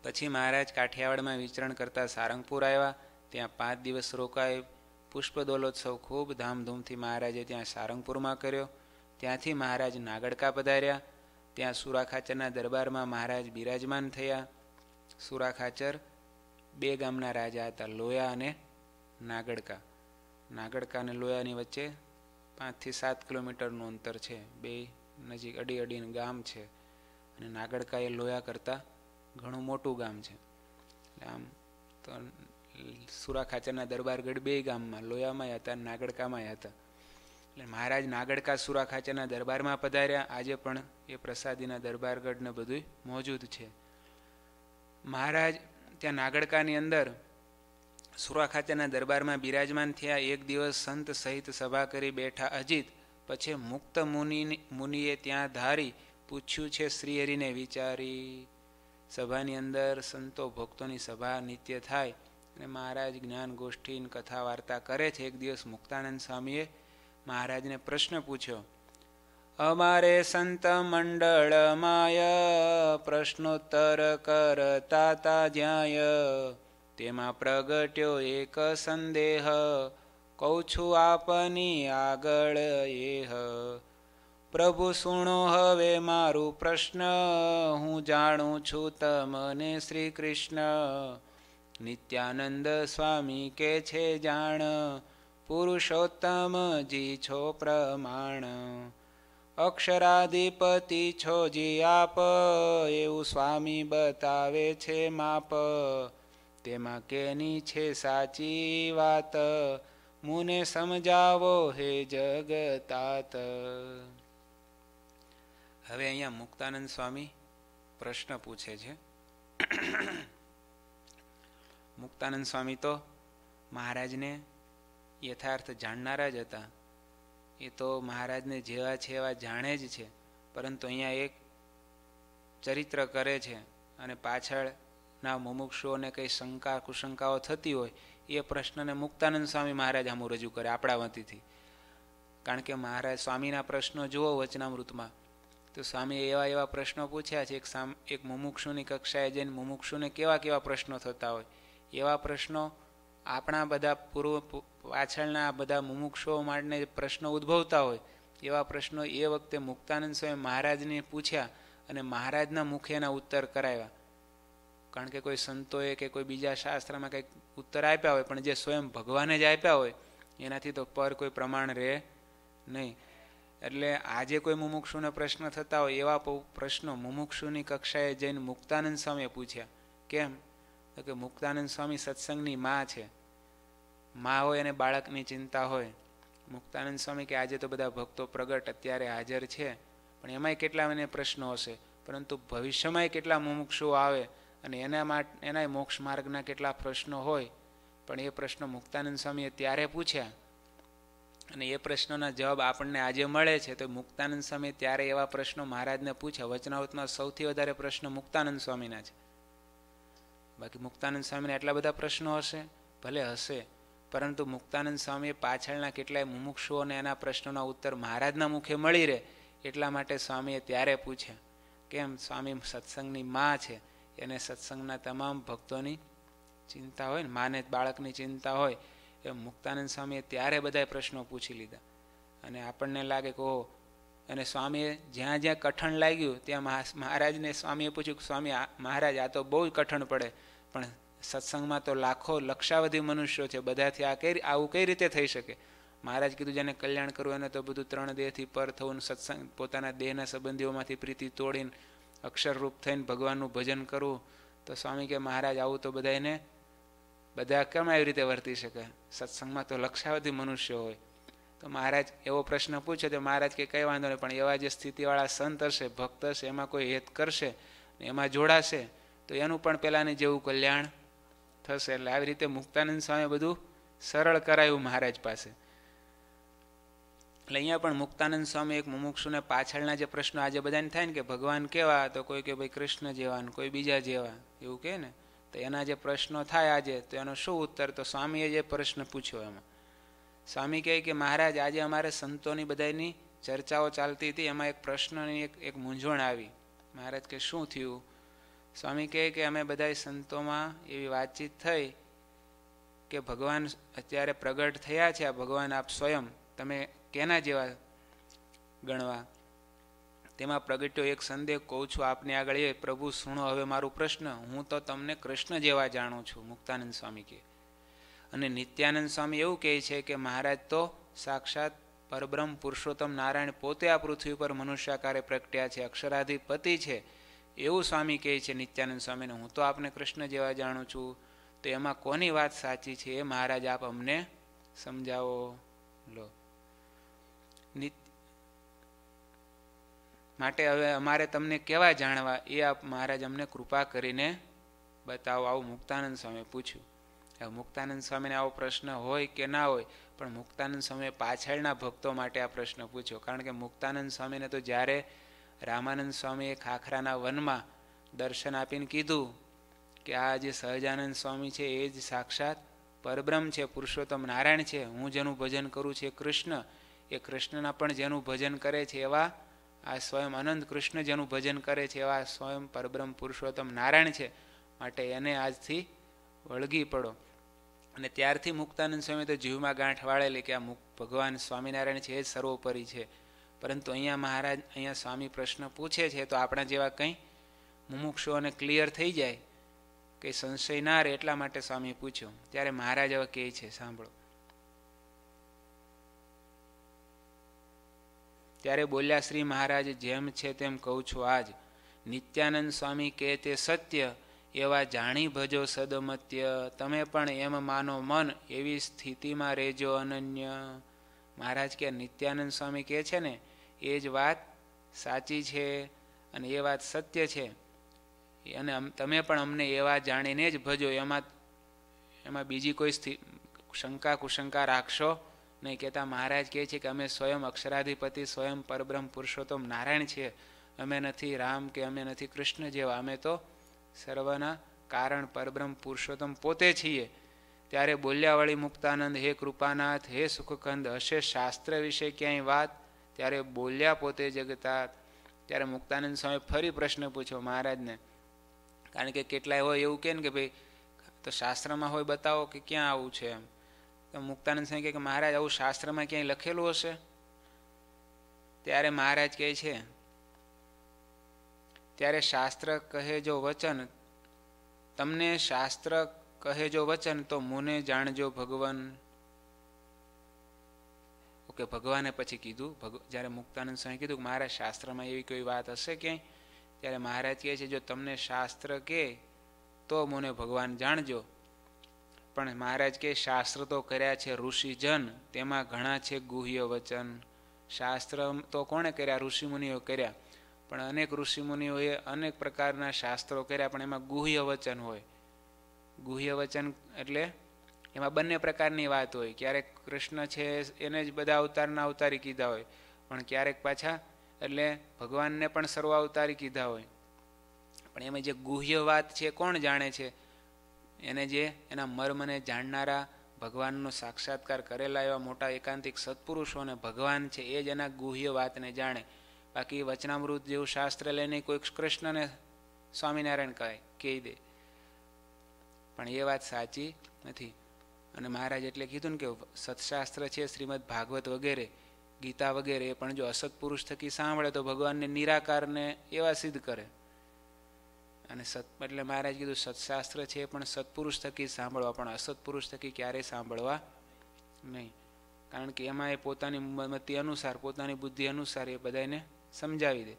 પછી મહારાજ કાઠિયાવાડમાં વિચરણ કરતા સારંગપુર આવ્યા ત્યાં પાંચ દિવસ રોકાય પુષ્પદોલોત્સવ ખૂબ ધામધૂમથી મહારાજે ત્યાં સારંગપુરમાં કર્યો ત્યાંથી મહારાજ નાગડકા પધાર્યા ત્યાં સુરાખાચરના દરબારમાં મહારાજ બિરાજમાન થયા સુરાખાચર બે ગામના રાજા હતા લોયા અને નાગડકા નાગડકા અને લોયાની વચ્ચે પાંચથી સાત કિલોમીટરનું અંતર છે બે નજીક અડી અડીનું ગામ છે અને નાગડકા એ લોયા કરતાં ઘણું મોટું ગામ છે આમ તો સુરાખાચરના ગઢ બે ગામમાં લોયામાંય હતા નાગડકામાંય હતા એટલે મહારાજ નાગડકા સુરા ખાચાના દરબારમાં પધાર્યા આજે પણ એ પ્રસાદીના દરબારગઢને બધું મોજૂદ છે મહારાજ ત્યાં નાગડકાની અંદર સુરા ખાતેના દરબારમાં બિરાજમાન થયા એક દિવસ સંત સહિત સભા કરી બેઠા અજીત પછી મુક્ત મુનિ મુનિએ ત્યાં ધારી પૂછ્યું છે શ્રીહરિને વિચારી સભાની અંદર સંતો ભક્તોની સભા નિત્ય થાય અને મહારાજ જ્ઞાન ગોષ્ઠીની કથા વાર્તા કરે છે એક દિવસ મુક્તાનંદ સ્વામીએ મહારાજને પ્રશ્ન પૂછ્યો અમારે સંત મંડળ માય પ્રશ્નોત્તર કરતા તા જ્યાય તેમાં પ્રગટ્યો એક સંદેહ કહું છું આપની આગળ એહ પ્રભુ સુણો હવે મારું પ્રશ્ન હું જાણું છું તમને શ્રી કૃષ્ણ નિત્યાનંદ સ્વામી કે છે જાણ પુરુષોત્તમજી છો પ્રમાણ અક્ષરાધિપતિ છો જી આપ એવું સ્વામી બતાવે છે માપ તેમાં કેની છે સાચી વાત મુને સમજાવો હે જગતાત હવે અહીંયા મુક્તાનંદ સ્વામી પ્રશ્ન પૂછે છે મુક્તાનંદ સ્વામી તો મહારાજને યથાર્થ જાણનારા જ હતા એ તો મહારાજને જેવા છે એવા જાણે જ છે પરંતુ અહીંયા એક ચરિત્ર કરે છે અને પાછળના મુમુક્ષુઓને કંઈ શંકા કુશંકાઓ થતી હોય એ પ્રશ્નને મુક્તાનંદ સ્વામી મહારાજ આમું રજૂ કરે આપણા વતીથી કારણ કે મહારાજ સ્વામીના પ્રશ્નો જુઓ વચનામૃતમાં તો સ્વામીએ એવા એવા પ્રશ્નો પૂછ્યા છે એક સામ એક મુમુક્ષુની કક્ષાએ જઈને મુમુક્ષુને કેવા કેવા પ્રશ્નો થતા હોય એવા પ્રશ્નો આપણા બધા પૂર્વ પાછળના બધા મુમુક્ષો માટે પ્રશ્નો ઉદ્ભવતા હોય એવા પ્રશ્નો એ વખતે મુક્તાનંદ સ્વામી મહારાજને પૂછ્યા અને મહારાજના મુખે એના ઉત્તર કરાવ્યા કારણ કે કોઈ સંતોએ કે કોઈ બીજા શાસ્ત્રમાં કંઈક ઉત્તર આપ્યા હોય પણ જે સ્વયં ભગવાને જ આપ્યા હોય એનાથી તો પર કોઈ પ્રમાણ રહે નહીં એટલે આજે કોઈ મુમુક્ષુને પ્રશ્ન થતા હોય એવા પ્રશ્નો મુમુક્ષુની કક્ષાએ જઈને મુક્તાનંદ સ્વામીએ પૂછ્યા કેમ તો કે મુક્તાનંદ સ્વામી સત્સંગની માં છે મા હોય અને બાળકની ચિંતા હોય મુક્તાનંદ સ્વામી કે આજે તો બધા ભક્તો પ્રગટ અત્યારે હાજર છે પણ એમાંય કેટલા મને પ્રશ્નો હશે પરંતુ ભવિષ્યમાંય કેટલા મુમુક્ષો આવે અને એના માટે એનાય મોક્ષ માર્ગના કેટલા પ્રશ્નો હોય પણ એ પ્રશ્નો મુક્તાનંદ સ્વામીએ ત્યારે પૂછ્યા અને એ પ્રશ્નોના જવાબ આપણને આજે મળે છે તો મુક્તાનંદ સ્વામી ત્યારે એવા પ્રશ્નો મહારાજને પૂછ્યા વચનાવતમાં સૌથી વધારે પ્રશ્નો મુક્તાનંદ સ્વામીના છે બાકી મુક્તાનંદ સ્વામીને એટલા બધા પ્રશ્નો હશે ભલે હશે પરંતુ મુક્તાનંદ સ્વામીએ પાછળના કેટલાય મુમુક્ષુઓને એના પ્રશ્નોના ઉત્તર મહારાજના મુખે મળી રહે એટલા માટે સ્વામીએ ત્યારે પૂછે કેમ સ્વામી સત્સંગની મા છે એને સત્સંગના તમામ ભક્તોની ચિંતા હોય ને માને બાળકની ચિંતા હોય એ મુક્તાનંદ સ્વામીએ ત્યારે બધા પ્રશ્નો પૂછી લીધા અને આપણને લાગે કે ઓહો અને સ્વામીએ જ્યાં જ્યાં કઠણ લાગ્યું ત્યાં મહારાજને સ્વામીએ પૂછ્યું કે સ્વામી મહારાજ આ તો બહુ કઠણ પડે પણ સત્સંગમાં તો લાખો લક્ષાવધિ મનુષ્યો છે બધાથી આ કઈ આવું કઈ રીતે થઈ શકે મહારાજ કીધું જેને કલ્યાણ કરવું એને તો બધું ત્રણ દેહથી પર થવું સત્સંગ પોતાના દેહના સંબંધીઓમાંથી પ્રીતિ તોડીને અક્ષરરૂપ થઈને ભગવાનનું ભજન કરવું તો સ્વામી કે મહારાજ આવું તો બધા એને બધા કેમ આવી રીતે વર્તી શકે સત્સંગમાં તો લક્ષાવધિ મનુષ્યો હોય તો મહારાજ એવો પ્રશ્ન પૂછે તો મહારાજ કે કંઈ વાંધો નહીં પણ એવા જે સ્થિતિવાળા સંત હશે ભક્ત હશે એમાં કોઈ હેત કરશે એમાં જોડાશે તો એનું પણ પહેલાંની જેવું કલ્યાણ થશે એટલે આવી રીતે મુક્તાનંદ સ્વામી બધું સરળ કરાયું મહારાજ પાસે એટલે અહીંયા પણ મુક્તાનંદ સ્વામી એક મુમુક્ષુને પાછળના જે પ્રશ્નો આજે બધાને થાય ને કે ભગવાન કેવા તો કોઈ કે ભાઈ કૃષ્ણ જેવા ને કોઈ બીજા જેવા એવું કહે ને તો એના જે પ્રશ્નો થાય આજે તો એનો શું ઉત્તર તો સ્વામીએ જે પ્રશ્ન પૂછ્યો એમાં સ્વામી કહે કે મહારાજ આજે અમારે સંતોની બધાની ચર્ચાઓ ચાલતી હતી એમાં એક પ્રશ્નની એક એક મૂંઝવણ આવી મહારાજ કે શું થયું સ્વામી કહે કે અમે બધા સંતોમાં એવી વાતચીત થઈ કે ભગવાન અત્યારે પ્રગટ થયા છે આ ભગવાન આપ સ્વયં તમે કેના જેવા ગણવા તેમાં પ્રગટ્યો એક સંદેહ કહું છું આપને આગળ એ પ્રભુ સુણો હવે મારું પ્રશ્ન હું તો તમને કૃષ્ણ જેવા જાણું છું મુક્તાનંદ સ્વામી કે અને નિત્યાનંદ સ્વામી એવું કહે છે કે મહારાજ તો સાક્ષાત પરબ્રહ્મ પુરુષોત્તમ નારાયણ પોતે આ પૃથ્વી પર મનુષ્યાકારે પ્રગટ્યા છે અક્ષરાધિપતિ છે એવું સ્વામી કહે છે નિત્યાનંદ સ્વામીને હું તો આપને કૃષ્ણ જેવા જાણું છું તો એમાં કોની વાત સાચી છે એ મહારાજ આપ અમને સમજાવો લો માટે હવે અમારે તમને કેવા જાણવા એ આપ મહારાજ અમને કૃપા કરીને બતાવો આવું મુક્તાનંદ સ્વામી પૂછ્યું હવે મુક્તાનંદ સ્વામીને આવો પ્રશ્ન હોય કે ના હોય પણ મુક્તાનંદ સ્વામીએ પાછળના ભક્તો માટે આ પ્રશ્ન પૂછ્યો કારણ કે મુક્તાનંદ સ્વામીને તો જ્યારે રામાનંદ સ્વામીએ ખાખરાના વનમાં દર્શન આપીને કીધું કે આ જે સહજાનંદ સ્વામી છે એ જ સાક્ષાત પરબ્રહ્મ છે પુરુષોત્તમ નારાયણ છે હું જેનું ભજન કરું છું એ કૃષ્ણ એ કૃષ્ણના પણ જેનું ભજન કરે છે એવા આ સ્વયં અનંત કૃષ્ણ જેનું ભજન કરે છે એવા સ્વયં પરબ્રહ્મ પુરુષોત્તમ નારાયણ છે માટે એને આજથી વળગી પડો અને ત્યારથી મુક્તાનંદ સ્વામી તો જીવમાં ગાંઠ વાળેલી કે આ મુક ભગવાન સ્વામિનારાયણ છે એ જ સર્વોપરી છે પરંતુ અહીંયા મહારાજ અહીંયા સ્વામી પ્રશ્ન પૂછે છે તો આપણા જેવા કંઈ મુમુક્ષુઓને ક્લિયર થઈ જાય કે સંશય ના રહે એટલા માટે સ્વામી પૂછ્યું ત્યારે મહારાજ હવે કહે છે સાંભળો ત્યારે બોલ્યા શ્રી મહારાજ જેમ છે તેમ કહું છું આજ નિત્યાનંદ સ્વામી કહે તે સત્ય એવા જાણી ભજો સદમત્ય તમે પણ એમ માનો મન એવી સ્થિતિમાં રહેજો અનન્ય મહારાજ કે નિત્યાનંદ સ્વામી કહે છે ને એ જ વાત સાચી છે અને એ વાત સત્ય છે અને તમે પણ અમને એવા જાણીને જ ભજો એમાં એમાં બીજી કોઈ શંકા કુશંકા રાખશો નહીં કહેતા મહારાજ કહે છે કે અમે સ્વયં અક્ષરાધિપતિ સ્વયં પરબ્રહ્મ પુરુષોત્તમ નારાયણ છીએ અમે નથી રામ કે અમે નથી કૃષ્ણ જેવા અમે તો સર્વના કારણ પરબ્રહ્મ પુરુષોત્તમ પોતે છીએ ત્યારે બોલ્યાવાળી મુક્તાનંદ હે કૃપાનાથ હે સુખકંદ હશે શાસ્ત્ર વિશે ક્યાંય વાત ત્યારે બોલ્યા પોતે જગતા ત્યારે મુક્તાનંદ સ્વામી ફરી પ્રશ્ન પૂછ્યો મહારાજને કારણ કે કેટલાય હોય એવું કે ને કે ભાઈ તો શાસ્ત્રમાં હોય બતાવો કે ક્યાં આવું છે એમ તો મુક્તાનંદ સ્વામી કે મહારાજ આવું શાસ્ત્રમાં ક્યાંય લખેલું હશે ત્યારે મહારાજ કહે છે ત્યારે શાસ્ત્ર કહે જો વચન તમને શાસ્ત્ર કહે જો વચન તો મુને જાણજો ભગવાન ઓકે ભગવાને પછી કીધું જ્યારે મુક્તાનંદ સ્વામી કીધું કે મારા શાસ્ત્રમાં એવી કોઈ વાત હશે ક્યાંય ત્યારે મહારાજ કહે છે જો તમને શાસ્ત્ર કે તો મને ભગવાન જાણજો પણ મહારાજ કે શાસ્ત્ર તો કર્યા છે ઋષિજન તેમાં ઘણા છે ગુહ્ય વચન શાસ્ત્ર તો કોણે કર્યા ઋષિમુનિઓ કર્યા પણ અનેક ઋષિમુનિઓએ અનેક પ્રકારના શાસ્ત્રો કર્યા પણ એમાં ગુહ્ય વચન હોય ગુહ્ય વચન એટલે એમાં બંને પ્રકારની વાત હોય ક્યારેક કૃષ્ણ છે એને જ બધા અવતારના અવતારી કીધા હોય પણ ક્યારેક પાછા એટલે ભગવાનને પણ સર્વ અવતારી કીધા હોય પણ એમાં જે ગુહ્ય વાત છે કોણ જાણે છે એને જે એના મર્મને જાણનારા ભગવાનનો સાક્ષાત્કાર કરેલા એવા મોટા એકાંતિક સત્પુરુષોને ભગવાન છે એ જ એના ગુહ્ય વાતને જાણે બાકી વચનામૃત જેવું શાસ્ત્ર લઈને કોઈક કૃષ્ણને સ્વામિનારાયણ કહે કહી દે પણ એ વાત સાચી નથી અને મહારાજ એટલે કીધું ને કે સત્શાસ્ત્ર છે શ્રીમદ ભાગવત વગેરે ગીતા વગેરે પણ જો અસત પુરુષ થકી સાંભળે તો ભગવાનને નિરાકારને એવા સિદ્ધ કરે અને સત એટલે મહારાજ કીધું સત્શાસ્ત્ર છે પણ સત્પુરુષ થકી સાંભળવા પણ અસત પુરુષ થકી ક્યારેય સાંભળવા નહીં કારણ કે એમાં એ પોતાની મતિ અનુસાર પોતાની બુદ્ધિ અનુસાર એ બધાને સમજાવી દે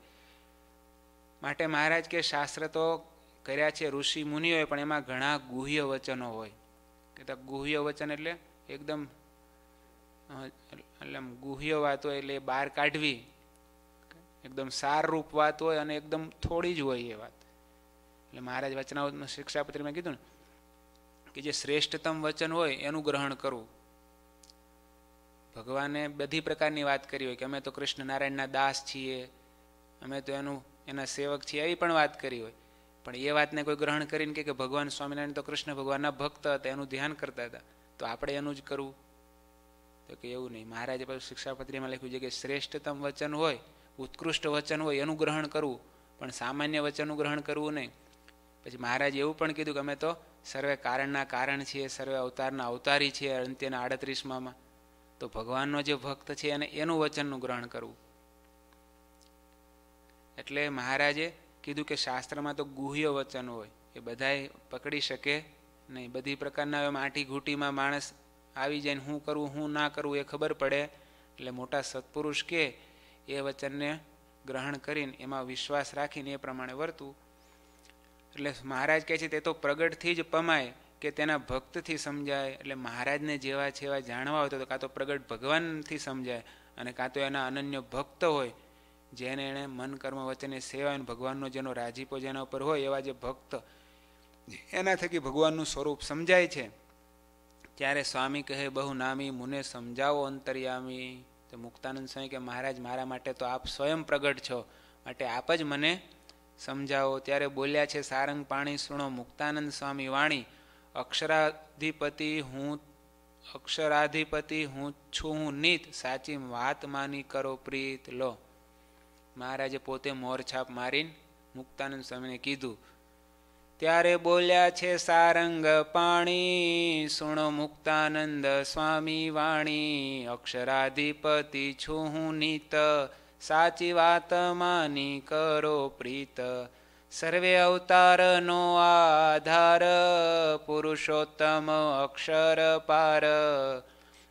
માટે મહારાજ કે શાસ્ત્ર તો કર્યા છે ઋષિ મુનિઓએ પણ એમાં ઘણા ગુહ્ય વચનો હોય કે કહેતા ગુહ્ય વચન એટલે એકદમ એટલે ગુહ્ય વાત હોય એટલે બહાર કાઢવી એકદમ સારરૂપ વાત હોય અને એકદમ થોડી જ હોય એ વાત એટલે મહારાજ વચનાઓમાં શિક્ષાપત્રીમાં કીધું ને કે જે શ્રેષ્ઠતમ વચન હોય એનું ગ્રહણ કરવું ભગવાને બધી પ્રકારની વાત કરી હોય કે અમે તો કૃષ્ણ નારાયણના દાસ છીએ અમે તો એનું એના સેવક છીએ એવી પણ વાત કરી હોય પણ એ વાતને કોઈ ગ્રહણ કરીને કે ભગવાન સ્વામિનારાયણ તો કૃષ્ણ ભગવાનના ભક્ત હતા એનું ધ્યાન કરતા હતા તો આપણે એનું જ કરવું તો કે એવું નહીં મહારાજે પાછું શિક્ષાપત્રીમાં લખ્યું છે કે શ્રેષ્ઠતમ વચન હોય ઉત્કૃષ્ટ વચન હોય એનું ગ્રહણ કરવું પણ સામાન્ય વચનનું ગ્રહણ કરવું નહીં પછી મહારાજે એવું પણ કીધું કે અમે તો સર્વે કારણના કારણ છીએ સર્વે અવતારના અવતારી છીએ અંત્યના આડત્રીસમાં તો ભગવાનનો જે ભક્ત છે એને એનું વચનનું ગ્રહણ કરવું એટલે મહારાજે કીધું કે શાસ્ત્રમાં તો ગુહ્ય વચન હોય એ બધાએ પકડી શકે નહીં બધી પ્રકારના એમ ઘૂંટીમાં માણસ આવી જાય હું કરવું હું ના કરવું એ ખબર પડે એટલે મોટા સત્પુરુષ કે એ વચનને ગ્રહણ કરીને એમાં વિશ્વાસ રાખીને એ પ્રમાણે વર્તું એટલે મહારાજ કહે છે તે તો પ્રગટથી જ પમાય કે તેના ભક્તથી સમજાય એટલે મહારાજને જેવા છેવા જાણવા હોય તો કાં તો પ્રગટ ભગવાનથી સમજાય અને કાં તો એના અનન્ય ભક્ત હોય જેને એણે મન કર્મ વચને સેવા અને ભગવાનનો જેનો રાજીપો જેના ઉપર હોય એવા જે ભક્ત એના થકી ભગવાનનું સ્વરૂપ સમજાય છે ત્યારે સ્વામી કહે બહુ નામી મુને સમજાવો અંતર્યામી તો મુક્તાનંદ સ્વામી કે મહારાજ મારા માટે તો આપ સ્વયં પ્રગટ છો માટે આપ જ મને સમજાવો ત્યારે બોલ્યા છે સારંગ પાણી સુણો મુક્તાનંદ સ્વામી વાણી અક્ષરાધિપતિ હું અક્ષરાધિપતિ હું છું હું નીત સાચી વાત માની કરો પ્રીત લો મહારાજે પોતે મોરછાપ મારીને મુક્તાનંદ સ્વામીને કીધું ત્યારે બોલ્યા છે સારંગ પાણી સુણો મુક્તાનંદ સ્વામી વાણી અક્ષરાધિપતિ છું હું નીત સાચી વાત માની કરો પ્રીત સર્વે અવતારનો આધાર પુરુષોત્તમ અક્ષર પાર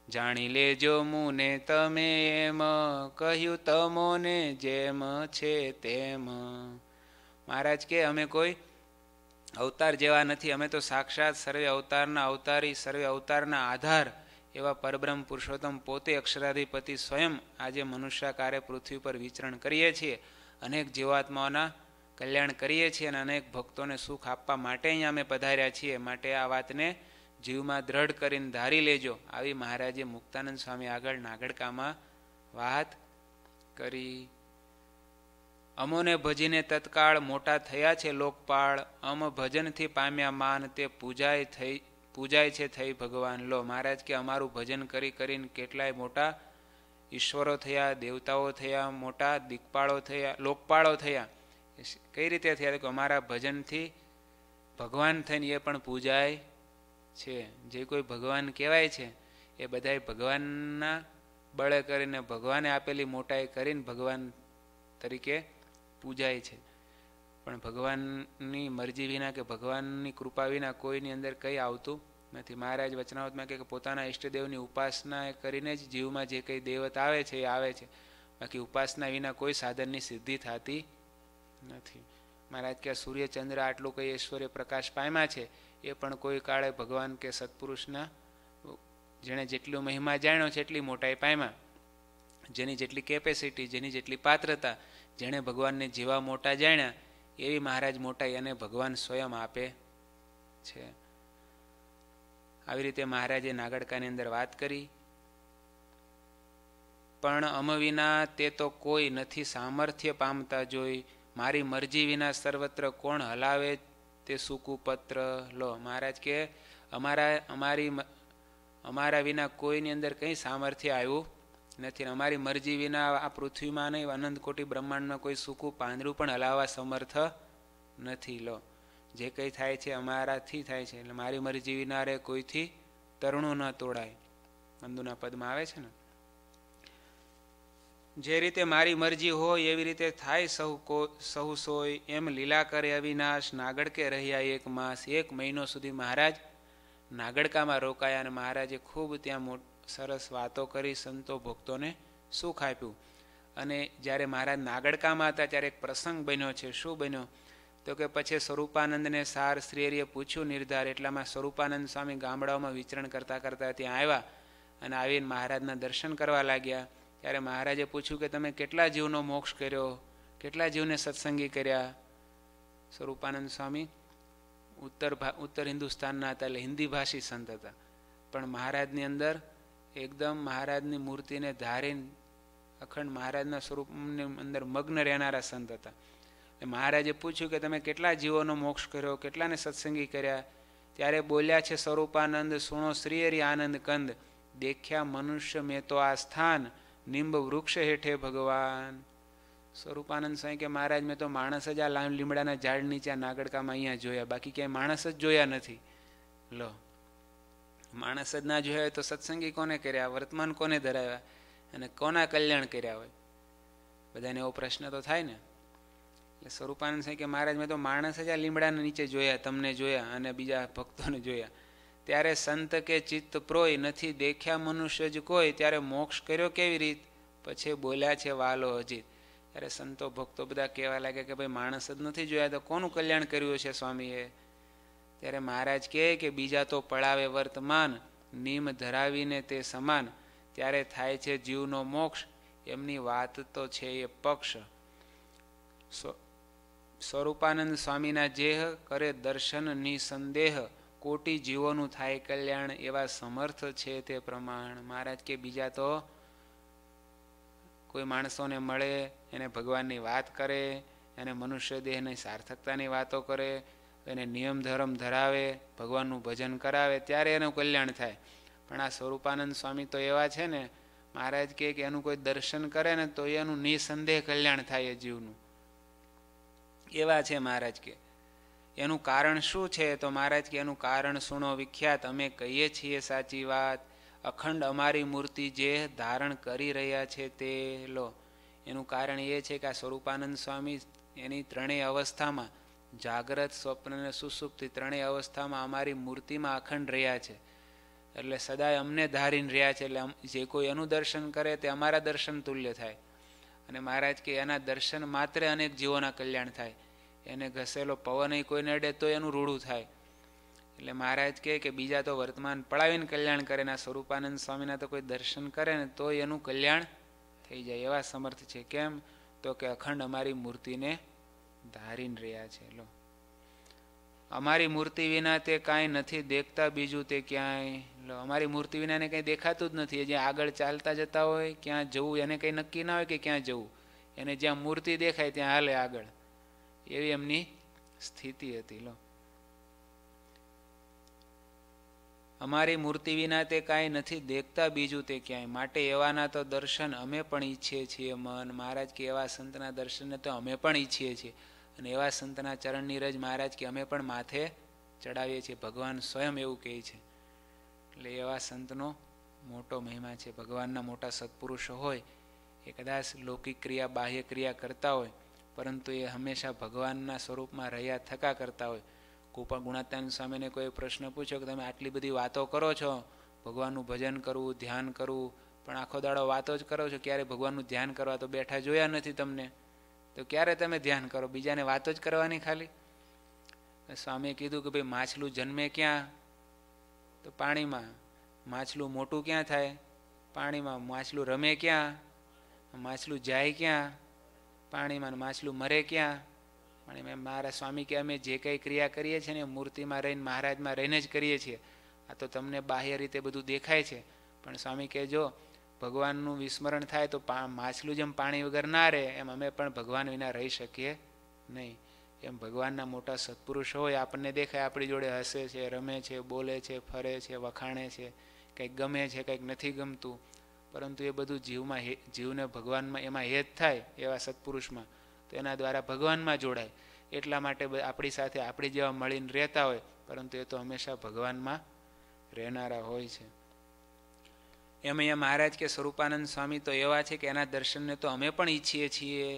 જાણી લેજો મુને તમે એમ કહ્યું તમોને જેમ છે તેમ મહારાજ કે અમે કોઈ અવતાર જેવા નથી અમે તો સાક્ષાત સર્વે અવતારના અવતારી સર્વે અવતારના આધાર એવા પરબ્રહ્મ પુરુષોત્તમ પોતે અક્ષરાધિપતિ સ્વયં આજે મનુષ્યાકારે પૃથ્વી પર વિચરણ કરીએ છીએ અનેક જીવાત્માઓના કલ્યાણ કરીએ છીએ અને અનેક ભક્તોને સુખ આપવા માટે અહીંયા અમે પધાર્યા છીએ માટે આ વાતને જીવમાં દ્રઢ કરીને ધારી લેજો આવી મહારાજે મુક્તાનંદ સ્વામી આગળ નાગડકામાં વાત કરી અમોને ભજીને તત્કાળ મોટા થયા છે લોકપાળ અમ ભજનથી પામ્યા માન તે પૂજાય થઈ પૂજાય છે થઈ ભગવાન લો મહારાજ કે અમારું ભજન કરી કરીને કેટલાય મોટા ઈશ્વરો થયા દેવતાઓ થયા મોટા દિગપાળો થયા લોકપાળો થયા કઈ રીતે થયા કે અમારા ભજનથી ભગવાન થઈને એ પણ પૂજાય છે જે કોઈ ભગવાન કહેવાય છે એ બધાએ ભગવાનના બળે કરીને ભગવાને આપેલી મોટાઈ કરીને ભગવાન તરીકે પૂજાય છે પણ ભગવાનની મરજી વિના કે ભગવાનની કૃપા વિના કોઈની અંદર કંઈ આવતું નથી મહારાજ વચનાવતમાં કે પોતાના ઈષ્ટદેવની ઉપાસના કરીને જ જીવમાં જે કંઈ દેવત આવે છે એ આવે છે બાકી ઉપાસના વિના કોઈ સાધનની સિદ્ધિ થતી નથી મહારાજ કે સૂર્યચંદ્ર આટલું કંઈ ઐશ્વર્ય પ્રકાશ પામ્યા છે એ પણ કોઈ કાળે ભગવાન કે સત્પુરુષના જેણે જેટલો મહિમા જાણ્યો છે એટલી મોટાઈ પામ્યા જેની જેટલી કેપેસિટી જેની જેટલી પાત્રતા જેણે ભગવાનને જેવા મોટા જાણ્યા એવી મહારાજ મોટાઈ અને ભગવાન સ્વયં આપે છે આવી રીતે મહારાજે નાગડકાની અંદર વાત કરી પણ અમ વિના તે તો કોઈ નથી સામર્થ્ય પામતા જોઈ મારી મરજી વિના સર્વત્ર કોણ હલાવે તે પત્ર લો મહારાજ કે અમારા અમારી અમારા વિના કોઈની અંદર કંઈ સામર્થ્ય આવ્યું નથી અમારી મરજી વિના આ પૃથ્વીમાં નહીં કોટી બ્રહ્માંડમાં કોઈ સૂકું પાંદડું પણ હલાવવા સમર્થ નથી લો જે કંઈ થાય છે અમારાથી થાય છે એટલે મારી મરજી વિના રે કોઈથી તરણું ન તોડાય અંદુના પદમાં આવે છે ને જે રીતે મારી મરજી હોય એવી રીતે થાય સહુ કો સહુ સોય એમ લીલા કરે અવિનાશ નાગડકે રહ્યા એક માસ એક મહિનો સુધી મહારાજ નાગડકામાં રોકાયા અને મહારાજે ખૂબ ત્યાં સરસ વાતો કરી સંતો ભક્તોને સુખ આપ્યું અને જ્યારે મહારાજ નાગડકામાં હતા ત્યારે એક પ્રસંગ બન્યો છે શું બન્યો તો કે પછી સ્વરૂપાનંદને સાર શ્રીહરિએ પૂછ્યું નિર્ધાર એટલામાં સ્વરૂપાનંદ સ્વામી ગામડાઓમાં વિચરણ કરતાં કરતાં ત્યાં આવ્યા અને આવીને મહારાજના દર્શન કરવા લાગ્યા ત્યારે મહારાજે પૂછ્યું કે તમે કેટલા જીવનો મોક્ષ કર્યો કેટલા જીવને સત્સંગી કર્યા સ્વરૂપાનંદ સ્વામી ઉત્તર ઉત્તર હિન્દુસ્તાનના હતા એટલે હિન્દી ભાષી સંત હતા પણ મહારાજની અંદર એકદમ મહારાજની મૂર્તિને ધારીને અખંડ મહારાજના સ્વરૂપની અંદર મગ્ન રહેનારા સંત હતા એટલે મહારાજે પૂછ્યું કે તમે કેટલા જીવોનો મોક્ષ કર્યો કેટલાને સત્સંગી કર્યા ત્યારે બોલ્યા છે સ્વરૂપાનંદ સુણો શ્રી શ્રીહરિ આનંદ કંદ દેખ્યા મનુષ્ય મેં તો આ સ્થાન નિંબ વૃક્ષ હેઠે ભગવાન સ્વરૂપાનંદ સ્વામી કે મહારાજ મેં તો માણસ જ આ લાલ લીમડાના ઝાડ નીચે આ નાગડકામાં અહીંયા જોયા બાકી ક્યાંય માણસ જ જોયા નથી લો માણસ જ ના જોયા તો સત્સંગી કોને કર્યા વર્તમાન કોને ધરાવ્યા અને કોના કલ્યાણ કર્યા હોય બધાને એવો પ્રશ્ન તો થાય ને એટલે સ્વરૂપાનંદ સ્વામી કે મહારાજ મેં તો માણસ જ આ લીમડાના નીચે જોયા તમને જોયા અને બીજા ભક્તોને જોયા ત્યારે સંત કે ચિત્ત પ્રોય નથી દેખ્યા મનુષ્ય જ કોઈ ત્યારે મોક્ષ કર્યો કેવી રીત પછી બોલ્યા છે વાલો અજીત ત્યારે સંતો ભક્તો બધા કહેવા લાગ્યા કે ભાઈ માણસ જ નથી જોયા તો કોનું કલ્યાણ કર્યું છે સ્વામીએ ત્યારે મહારાજ કહે કે બીજા તો પળાવે વર્તમાન નિમ ધરાવીને તે સમાન ત્યારે થાય છે જીવનો મોક્ષ એમની વાત તો છે એ પક્ષ સ્વરૂપાનંદ સ્વામીના જેહ કરે દર્શન નિસંદેહ કોટી જીવોનું થાય કલ્યાણ એવા સમર્થ છે તે પ્રમાણ મહારાજ કે બીજા તો કોઈ માણસોને મળે એને ભગવાનની વાત કરે એને મનુષ્ય દેહની સાર્થકતાની વાતો કરે એને નિયમ ધર્મ ધરાવે ભગવાનનું ભજન કરાવે ત્યારે એનું કલ્યાણ થાય પણ આ સ્વરૂપાનંદ સ્વામી તો એવા છે ને મહારાજ કહે કે એનું કોઈ દર્શન કરે ને તો એનું નિસંદેહ કલ્યાણ થાય એ જીવનું એવા છે મહારાજ કે એનું કારણ શું છે તો મહારાજ કે એનું કારણ સુણો વિખ્યાત અમે કહીએ છીએ સાચી વાત અખંડ અમારી મૂર્તિ જે ધારણ કરી રહ્યા છે તે લો એનું કારણ એ છે કે આ સ્વરૂપાનંદ સ્વામી એની ત્રણેય અવસ્થામાં જાગ્રત સ્વપ્ન અને સુસુપ્તિ ત્રણેય અવસ્થામાં અમારી મૂર્તિમાં અખંડ રહ્યા છે એટલે સદાય અમને ધારીને રહ્યા છે એટલે જે કોઈ એનું દર્શન કરે તે અમારા દર્શન તુલ્ય થાય અને મહારાજ કે એના દર્શન માત્ર અનેક જીવોના કલ્યાણ થાય એને ઘસેલો પવન કોઈને અડે તો એનું રૂડું થાય એટલે મહારાજ કહે કે બીજા તો વર્તમાન પડાવીને કલ્યાણ કરે ને સ્વરૂપાનંદ સ્વામીના તો કોઈ દર્શન કરે ને તો એનું કલ્યાણ થઈ જાય એવા સમર્થ છે કેમ તો કે અખંડ અમારી મૂર્તિને ધારીને રહ્યા છે લો અમારી મૂર્તિ વિના તે કાંઈ નથી દેખતા બીજું તે ક્યાંય લો અમારી મૂર્તિ વિનાને કંઈ દેખાતું જ નથી જે આગળ ચાલતા જતા હોય ક્યાં જવું એને કંઈ નક્કી ના હોય કે ક્યાં જવું એને જ્યાં મૂર્તિ દેખાય ત્યાં હાલે આગળ એવી એમની સ્થિતિ હતી લો અમારી મૂર્તિ વિના તે કાંઈ નથી દેખતા બીજું તે ક્યાંય માટે એવાના તો દર્શન અમે પણ ઈચ્છીએ છીએ મન મહારાજ કે એવા સંતના દર્શનને તો અમે પણ ઈચ્છીએ છીએ અને એવા સંતના ચરણની રજ મહારાજ કે અમે પણ માથે ચડાવીએ છીએ ભગવાન સ્વયં એવું કહે છે એટલે એવા સંતનો મોટો મહિમા છે ભગવાનના મોટા સત્પુરુષો હોય એ કદાચ લૌકિક ક્રિયા બાહ્ય ક્રિયા કરતા હોય પરંતુ એ હંમેશા ભગવાનના સ્વરૂપમાં રહ્યા થકા કરતા હોય કૃપા ગુણાતાન સ્વામીને કોઈ પ્રશ્ન પૂછ્યો કે તમે આટલી બધી વાતો કરો છો ભગવાનનું ભજન કરવું ધ્યાન કરવું પણ આખો દાડો વાતો જ કરો છો ક્યારે ભગવાનનું ધ્યાન કરવા તો બેઠા જોયા નથી તમને તો ક્યારે તમે ધ્યાન કરો બીજાને વાતો જ કરવાની ખાલી સ્વામીએ કીધું કે ભાઈ માછલું જન્મે ક્યાં તો પાણીમાં માછલું મોટું ક્યાં થાય પાણીમાં માછલું રમે ક્યાં માછલું જાય ક્યાં પાણીમાં માછલું મરે ક્યાં પણ એમ મારા સ્વામી કે અમે જે કંઈ ક્રિયા કરીએ છીએ ને મૂર્તિમાં રહીને મહારાજમાં રહીને જ કરીએ છીએ આ તો તમને બાહ્ય રીતે બધું દેખાય છે પણ સ્વામી કે જો ભગવાનનું વિસ્મરણ થાય તો માછલું જેમ પાણી વગર ના રહે એમ અમે પણ ભગવાન વિના રહી શકીએ નહીં એમ ભગવાનના મોટા સત્પુરુષો હોય આપણને દેખાય આપણી જોડે હસે છે રમે છે બોલે છે ફરે છે વખાણે છે કંઈક ગમે છે કંઈક નથી ગમતું પરંતુ એ બધું જીવમાં હે જીવને ભગવાનમાં એમાં હેત થાય એવા સત્પુરુષમાં તો એના દ્વારા ભગવાનમાં જોડાય એટલા માટે આપણી સાથે આપણી જેવા મળીને રહેતા હોય પરંતુ એ તો હંમેશા ભગવાનમાં રહેનારા હોય છે એમ અહીંયા મહારાજ કે સ્વરૂપાનંદ સ્વામી તો એવા છે કે એના દર્શનને તો અમે પણ ઈચ્છીએ છીએ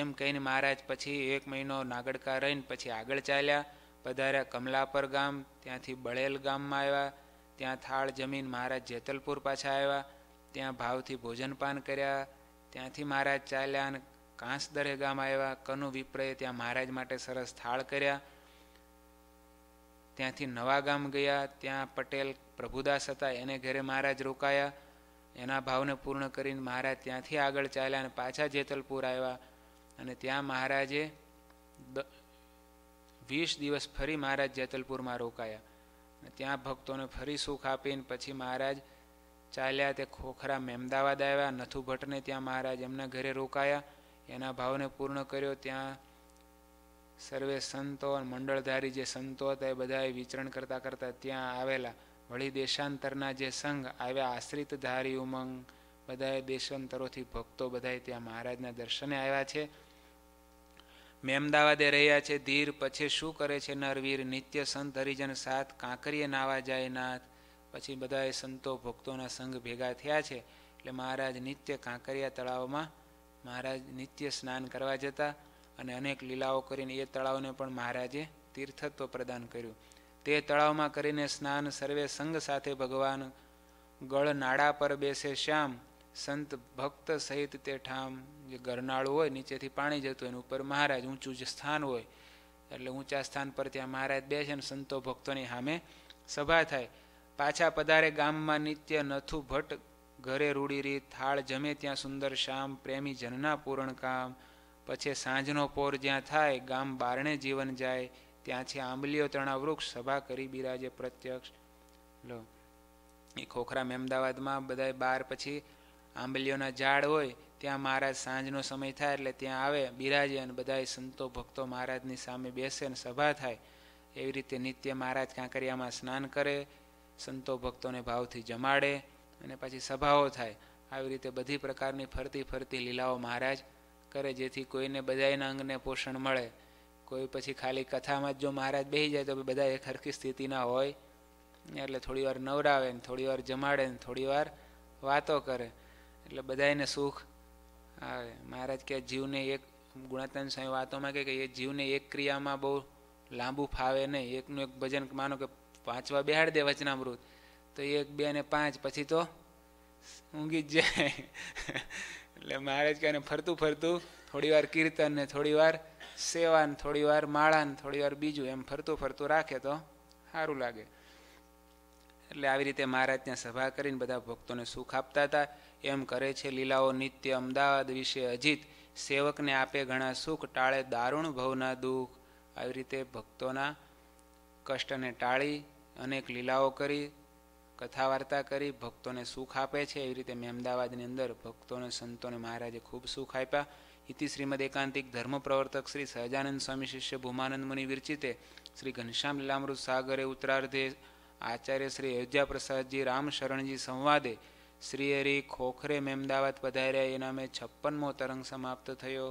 એમ કહીને મહારાજ પછી એક મહિનો નાગડકા રહીને પછી આગળ ચાલ્યા પધાર્યા કમલાપર ગામ ત્યાંથી બળેલ ગામમાં આવ્યા ત્યાં થાળ જમીન મહારાજ જેતલપુર પાછા આવ્યા ત્યાં ભાવથી ભોજનપાન કર્યા ત્યાંથી મહારાજ ચાલ્યા અને દરે ગામ આવ્યા કનુ વિપ્રએ ત્યાં મહારાજ માટે સરસ થાળ કર્યા ત્યાંથી નવા ગામ ગયા ત્યાં પટેલ પ્રભુદાસ હતા એને ઘરે મહારાજ રોકાયા એના ભાવને પૂર્ણ કરીને મહારાજ ત્યાંથી આગળ ચાલ્યા અને પાછા જેતલપુર આવ્યા અને ત્યાં મહારાજે વીસ દિવસ ફરી મહારાજ જેતલપુરમાં રોકાયા અને ત્યાં ભક્તોને ફરી સુખ આપીને પછી મહારાજ ચાલ્યા તે ખોખરા મહેમદાવાદ આવ્યા નથુ ભટ્ટને ત્યાં મહારાજ એમના ઘરે રોકાયા એના ભાવને પૂર્ણ કર્યો ત્યાં સર્વે સંતો અને મંડળધારી જે સંતો હતા એ બધાએ વિચરણ કરતાં કરતાં ત્યાં આવેલા વળી દેશાંતરના જે સંઘ આવ્યા આશ્રિત ધારી ઉમંગ બધાએ દેશાંતરોથી ભક્તો બધાએ ત્યાં મહારાજના દર્શને આવ્યા છે મેમદાવાદે રહ્યા છે ધીર પછી શું કરે છે નરવીર નિત્ય સંત હરિજન સાથ કાંકરીએ નાવા જાય નાથ પછી બધાએ સંતો ભક્તોના સંઘ ભેગા થયા છે એટલે મહારાજ નિત્ય કાંકરિયા તળાવમાં મહારાજ નિત્ય સ્નાન કરવા જતા અને અનેક લીલાઓ કરીને એ તળાવને પણ મહારાજે તીર્થત્વ પ્રદાન કર્યું તે તળાવમાં કરીને સ્નાન સર્વે સંઘ સાથે ભગવાન ગળ નાડા પર બેસે શ્યામ સંત ભક્ત સહિત તે ઠામ જે ગરનાળું હોય નીચેથી પાણી જતું એની ઉપર મહારાજ ઊંચું જે સ્થાન હોય એટલે ઊંચા સ્થાન પર ત્યાં મહારાજ બેસે અને સંતો ભક્તોની સામે સભા થાય પાછા પધારે ગામમાં નિત્ય નથુ ભટ્ટ ઘરે રૂડી રીત થાળ જમે ત્યાં સુંદર શામ પ્રેમી જનના પૂરણ કામ પછી સાંજનો પોર જ્યાં થાય ગામ બારણે જીવન જાય ત્યાંથી આંબલીઓ તણા વૃક્ષ સભા કરી બિરાજે પ્રત્યક્ષ લો એ ખોખરામ અમદાવાદમાં બધા બાર પછી આંબલીઓના ઝાડ હોય ત્યાં મહારાજ સાંજનો સમય થાય એટલે ત્યાં આવે બિરાજે અને બધા સંતો ભક્તો મહારાજની સામે બેસે અને સભા થાય એવી રીતે નિત્ય મહારાજ કાંકરિયામાં સ્નાન કરે સંતો ભક્તોને ભાવથી જમાડે અને પછી સભાઓ થાય આવી રીતે બધી પ્રકારની ફરતી ફરતી લીલાઓ મહારાજ કરે જેથી કોઈને બધાયના અંગને પોષણ મળે કોઈ પછી ખાલી કથામાં જ જો મહારાજ બેસી જાય તો બધા એક હરખી સ્થિતિના હોય એટલે થોડી વાર નવરાવે ને થોડી વાર જમાડે ને થોડી વાર વાતો કરે એટલે બધાને સુખ આવે મહારાજ કે જીવને એક ગુણાતન સ્વામી વાતોમાં કે એ જીવને એક ક્રિયામાં બહુ લાંબુ ફાવે નહીં એકનું એક ભજન માનો કે વાંચવા બેહાડ દે વચનામૃત તો એક બે ને પાંચ પછી તો ઊંઘી જ જાય એટલે મહારાજ કહે ફરતું ફરતું થોડી વાર કીર્તન ને થોડી વાર સેવા ને થોડી વાર માળા ને થોડી વાર બીજું એમ ફરતું ફરતું રાખે તો સારું લાગે એટલે આવી રીતે મહારાજ ત્યાં સભા કરીને બધા ભક્તોને સુખ આપતા હતા એમ કરે છે લીલાઓ નિત્ય અમદાવાદ વિશે અજીત સેવકને આપે ઘણા સુખ ટાળે દારૂણ ભવના દુઃખ આવી રીતે ભક્તોના કષ્ટને ટાળી અનેક લીલાઓ કરી કથા વાર્તા કરી ભક્તોને સુખ આપે છે એવી રીતે મહેમદાવાદની અંદર ભક્તોને સંતોને મહારાજે ખૂબ સુખ આપ્યા ઇતિ શ્રીમદ એકાંતિક ધર્મ પ્રવર્તક શ્રી સહજાનંદ સ્વામી શિષ્ય ભૂમાનંદ મુનિ વિરચિતે શ્રી ઘનશ્યામ લીલામૃત સાગરે ઉત્તરાર્ધે આચાર્ય શ્રી અયોધ્યા પ્રસાદજી રામ શરણજી સંવાદે શ્રી હરિ ખોખરે મહેમદાવાદ પધાર્યા એના મેં છપ્પનમો તરંગ સમાપ્ત થયો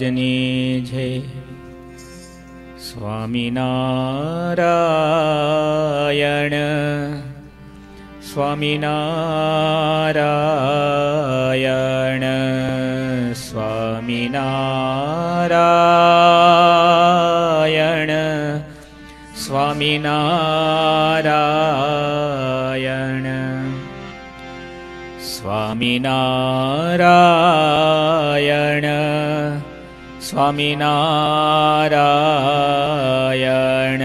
जने स्वामि नारायण स्वामिनारायण स्वामीनारायण स्वामिनारायण स्वामी नारायण स्वामिनारायण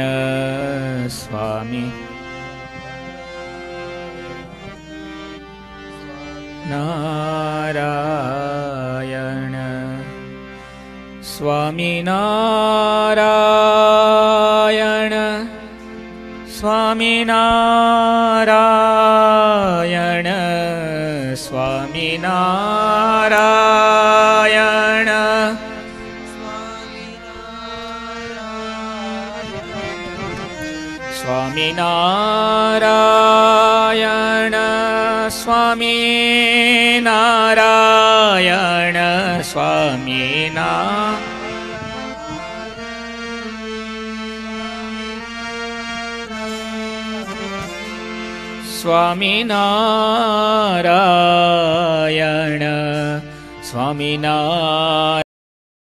स्वामि नारायण स्वामि नारायण स्वामिना नारायण स्वामीना स्वामिण स्वामीना